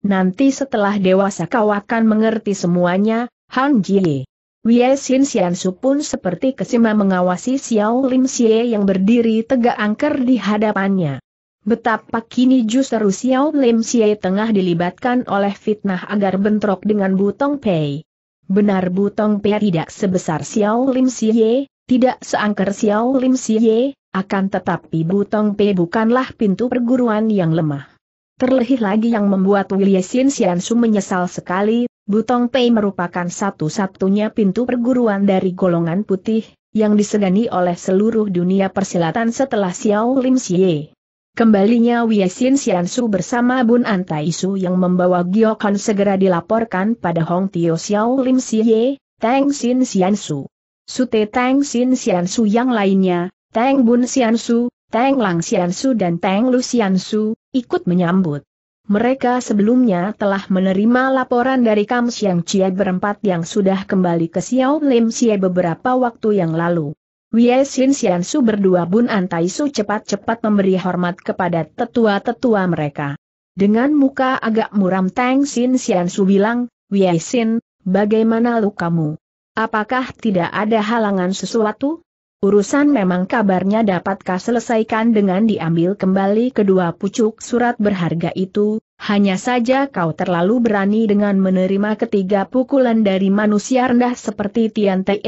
Nanti setelah dewasa kau akan mengerti semuanya, Han Jie. Wei Xin Xian Su pun seperti kesima mengawasi Xiao Lim Xie yang berdiri tegak angker di hadapannya. Betapa kini justru Xiao Lim Xie tengah dilibatkan oleh fitnah agar bentrok dengan Butong Pei. Benar Butong Pei tidak sebesar Xiao Lim Xie, tidak seangker Xiao Lim Siye, akan tetapi Butong Pe bukanlah pintu perguruan yang lemah. Terlebih lagi yang membuat Willie Sin Su menyesal sekali, Butong Pei merupakan satu-satunya pintu perguruan dari golongan putih, yang disegani oleh seluruh dunia persilatan setelah Xiao Lim Siye. Kembalinya Xian Xianshu bersama Bun Antai Su yang membawa Giokan segera dilaporkan pada Hong Tio Xiao Lim Siye, Teng Xin Xianshu. Sute Tang Sin Sian Su yang lainnya, Tang Bun Sian Su, Tang Lang Sian Su dan Tang Lu Sian Su, ikut menyambut. Mereka sebelumnya telah menerima laporan dari Kam Xiang Chie berempat yang sudah kembali ke Xiao Lim Xie beberapa waktu yang lalu. Wei Xin Xian Su berdua Bun Antai Su cepat-cepat memberi hormat kepada tetua-tetua mereka. Dengan muka agak muram Tang Xin Xian Su bilang, Wei Xin, bagaimana lu kamu? Apakah tidak ada halangan sesuatu? Urusan memang kabarnya dapatkah selesaikan dengan diambil kembali kedua pucuk surat berharga itu, hanya saja kau terlalu berani dengan menerima ketiga pukulan dari manusia rendah seperti Tian Te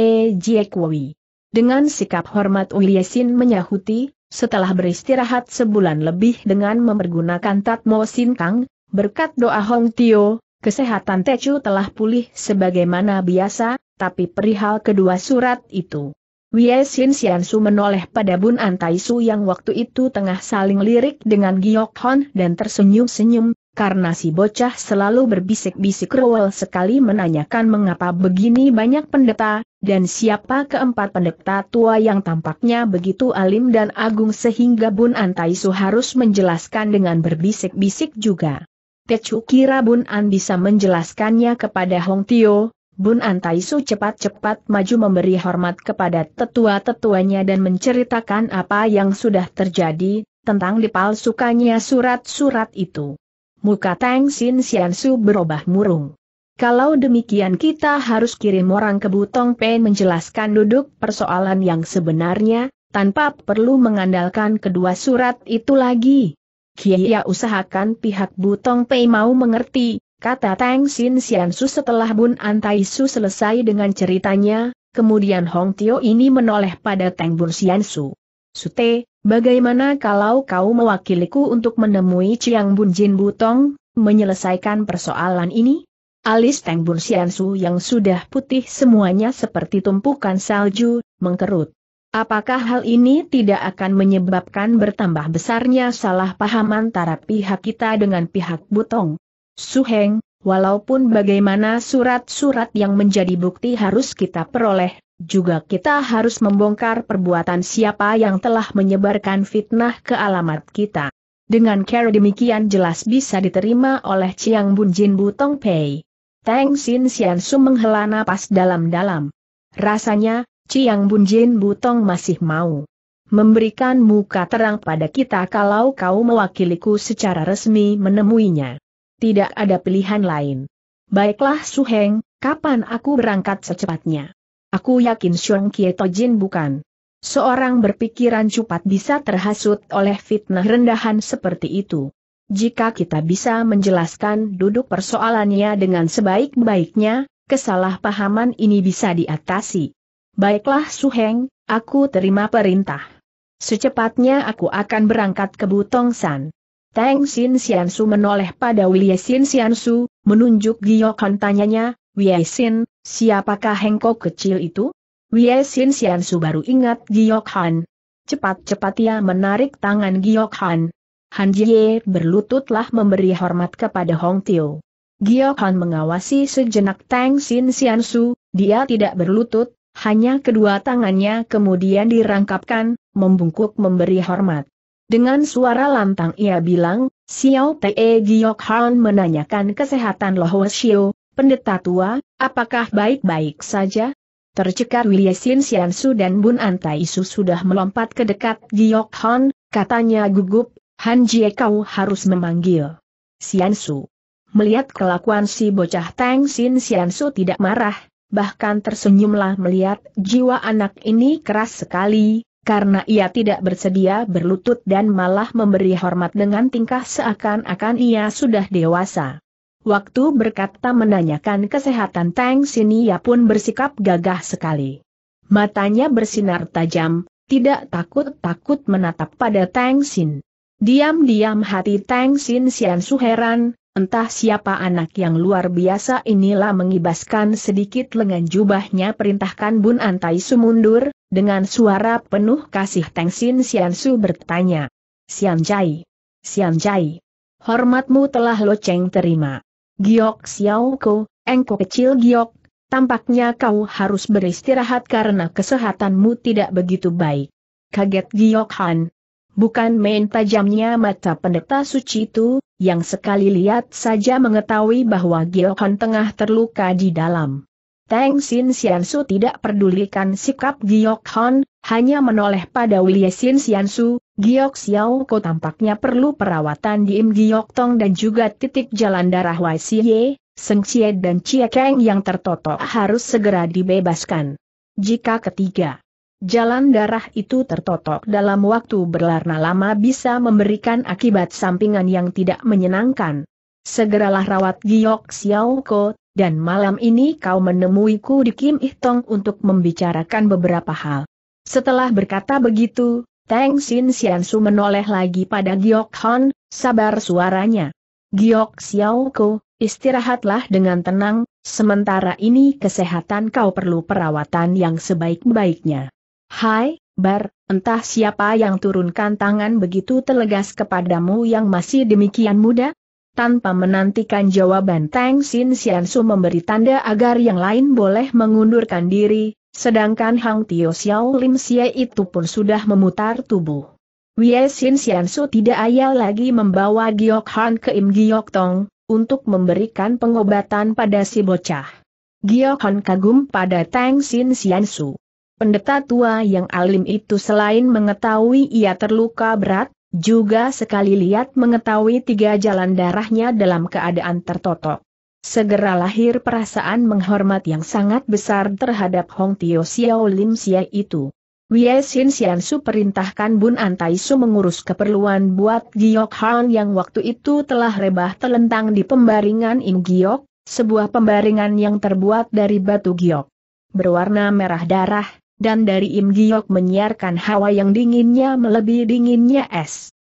Kui. Dengan sikap hormat Uliesin menyahuti, setelah beristirahat sebulan lebih dengan mempergunakan Tatmo Sintang, berkat doa Hong Tio, kesehatan Techu telah pulih sebagaimana biasa, tapi perihal kedua surat itu. Wei Xin Su menoleh pada Bun Antaisu yang waktu itu tengah saling lirik dengan Giok Hon dan tersenyum-senyum, karena si bocah selalu berbisik-bisik rowel sekali menanyakan mengapa begini banyak pendeta, dan siapa keempat pendeta tua yang tampaknya begitu alim dan agung sehingga Bun Antaisu harus menjelaskan dengan berbisik-bisik juga. Tecu kira Bun An bisa menjelaskannya kepada Hong Tio, Bun Antaisu cepat-cepat maju memberi hormat kepada tetua-tetuanya dan menceritakan apa yang sudah terjadi, tentang dipalsukannya surat-surat itu. Muka Tang Sin Siansu berubah murung. Kalau demikian kita harus kirim orang ke Butong Pen menjelaskan duduk persoalan yang sebenarnya, tanpa perlu mengandalkan kedua surat itu lagi. Kiai usahakan pihak Butong Pei mau mengerti, Kata Tang Xin Su setelah Bun Antai Su selesai dengan ceritanya, kemudian Hong Tio ini menoleh pada Tang Bun Su Sute, bagaimana kalau kau mewakiliku untuk menemui Chiang Bun Jin Butong, menyelesaikan persoalan ini? Alis Tang Bun Su yang sudah putih semuanya seperti tumpukan salju, mengkerut. Apakah hal ini tidak akan menyebabkan bertambah besarnya salah paham antara pihak kita dengan pihak Butong? Suheng, walaupun bagaimana surat-surat yang menjadi bukti harus kita peroleh, juga kita harus membongkar perbuatan siapa yang telah menyebarkan fitnah ke alamat kita. Dengan cara demikian jelas bisa diterima oleh Chiang Bun Jin Butong Pei. Tang Sin Xian Su menghela napas dalam-dalam. Rasanya, Chiang Bun Jin Butong masih mau memberikan muka terang pada kita kalau kau mewakiliku secara resmi menemuinya. Tidak ada pilihan lain. Baiklah Su Heng, kapan aku berangkat secepatnya? Aku yakin Shuang To Jin bukan. Seorang berpikiran cepat bisa terhasut oleh fitnah rendahan seperti itu. Jika kita bisa menjelaskan duduk persoalannya dengan sebaik-baiknya, kesalahpahaman ini bisa diatasi. Baiklah Su Heng, aku terima perintah. Secepatnya aku akan berangkat ke Butong San. Tang Xin Xiansu menoleh pada Wei Xin Xiansu, menunjuk Giokan tanyanya, Wei Xin, siapakah Hengko kecil itu? Wei Xin Xiansu baru ingat Giokhan. Cepat-cepat ia menarik tangan Giokhan. Han Jie berlututlah memberi hormat kepada Hong Tio. Giokhan mengawasi sejenak Tang Xin Xiansu, dia tidak berlutut, hanya kedua tangannya kemudian dirangkapkan, membungkuk memberi hormat. Dengan suara lantang ia bilang, Xiao Te Giok Han menanyakan kesehatan Lo Xiu, pendeta tua, apakah baik-baik saja? Tercekar Wilie Sin Xiansu dan Bun Antai Su sudah melompat ke dekat Giok Han, katanya gugup, Han Jie kau harus memanggil. Xiansu. Melihat kelakuan si bocah Tang Sin Xiansu tidak marah, bahkan tersenyumlah melihat jiwa anak ini keras sekali, karena ia tidak bersedia berlutut dan malah memberi hormat dengan tingkah seakan-akan ia sudah dewasa. Waktu berkata menanyakan kesehatan Tang ia pun bersikap gagah sekali. Matanya bersinar tajam, tidak takut-takut menatap pada Tang Sin. Diam-diam hati Tang Sin Sian suheran. Entah siapa anak yang luar biasa inilah mengibaskan sedikit lengan jubahnya perintahkan Bun Antai sumundur, dengan suara penuh kasih Tengsin Su bertanya. Sian Jai. Hormatmu telah Lo Cheng terima. Giok Xiao Ko, engko kecil Giok, tampaknya kau harus beristirahat karena kesehatanmu tidak begitu baik. Kaget Giok Han, Bukan main tajamnya mata pendeta suci itu, yang sekali lihat saja mengetahui bahwa Gilhon tengah terluka di dalam. Teng Sin Siansu tidak pedulikan sikap Gilhon, hanya menoleh pada William Sin Siansu, Giok Xiao Ko tampaknya perlu perawatan di Im Giok Tong dan juga titik jalan darah Wai Siye, Seng Chie dan Cie Kang yang tertotok harus segera dibebaskan. Jika ketiga Jalan darah itu tertotok dalam waktu berlarna lama bisa memberikan akibat sampingan yang tidak menyenangkan. Segeralah rawat Giok Xiao Ko, dan malam ini kau menemuiku di Kim Ih Tong untuk membicarakan beberapa hal. Setelah berkata begitu, Teng Sin Su menoleh lagi pada Giok Han, sabar suaranya. Giok Xiao Ko, istirahatlah dengan tenang, sementara ini kesehatan kau perlu perawatan yang sebaik-baiknya. Hai, Bar, entah siapa yang turunkan tangan begitu telegas kepadamu yang masih demikian muda? Tanpa menantikan jawaban Tang Sin Xiansu memberi tanda agar yang lain boleh mengundurkan diri, sedangkan Hang Tio Xiao Lim Xie itu pun sudah memutar tubuh. Wei Sin Xiansu tidak ayal lagi membawa Giok Han ke Im Giok Tong, untuk memberikan pengobatan pada si bocah. Giok Han kagum pada Tang Sin Xiansu. Pendeta tua yang alim itu selain mengetahui ia terluka berat, juga sekali lihat mengetahui tiga jalan darahnya dalam keadaan tertotok. Segera lahir perasaan menghormat yang sangat besar terhadap Hong Tio Xiao Lim Xia itu. Wei Xin Xian Su perintahkan Bun Antai Su mengurus keperluan buat Giok Han yang waktu itu telah rebah telentang di pembaringan In Giok, sebuah pembaringan yang terbuat dari batu giok berwarna merah darah, dan dari Im Giok menyiarkan hawa yang dinginnya melebihi dinginnya es.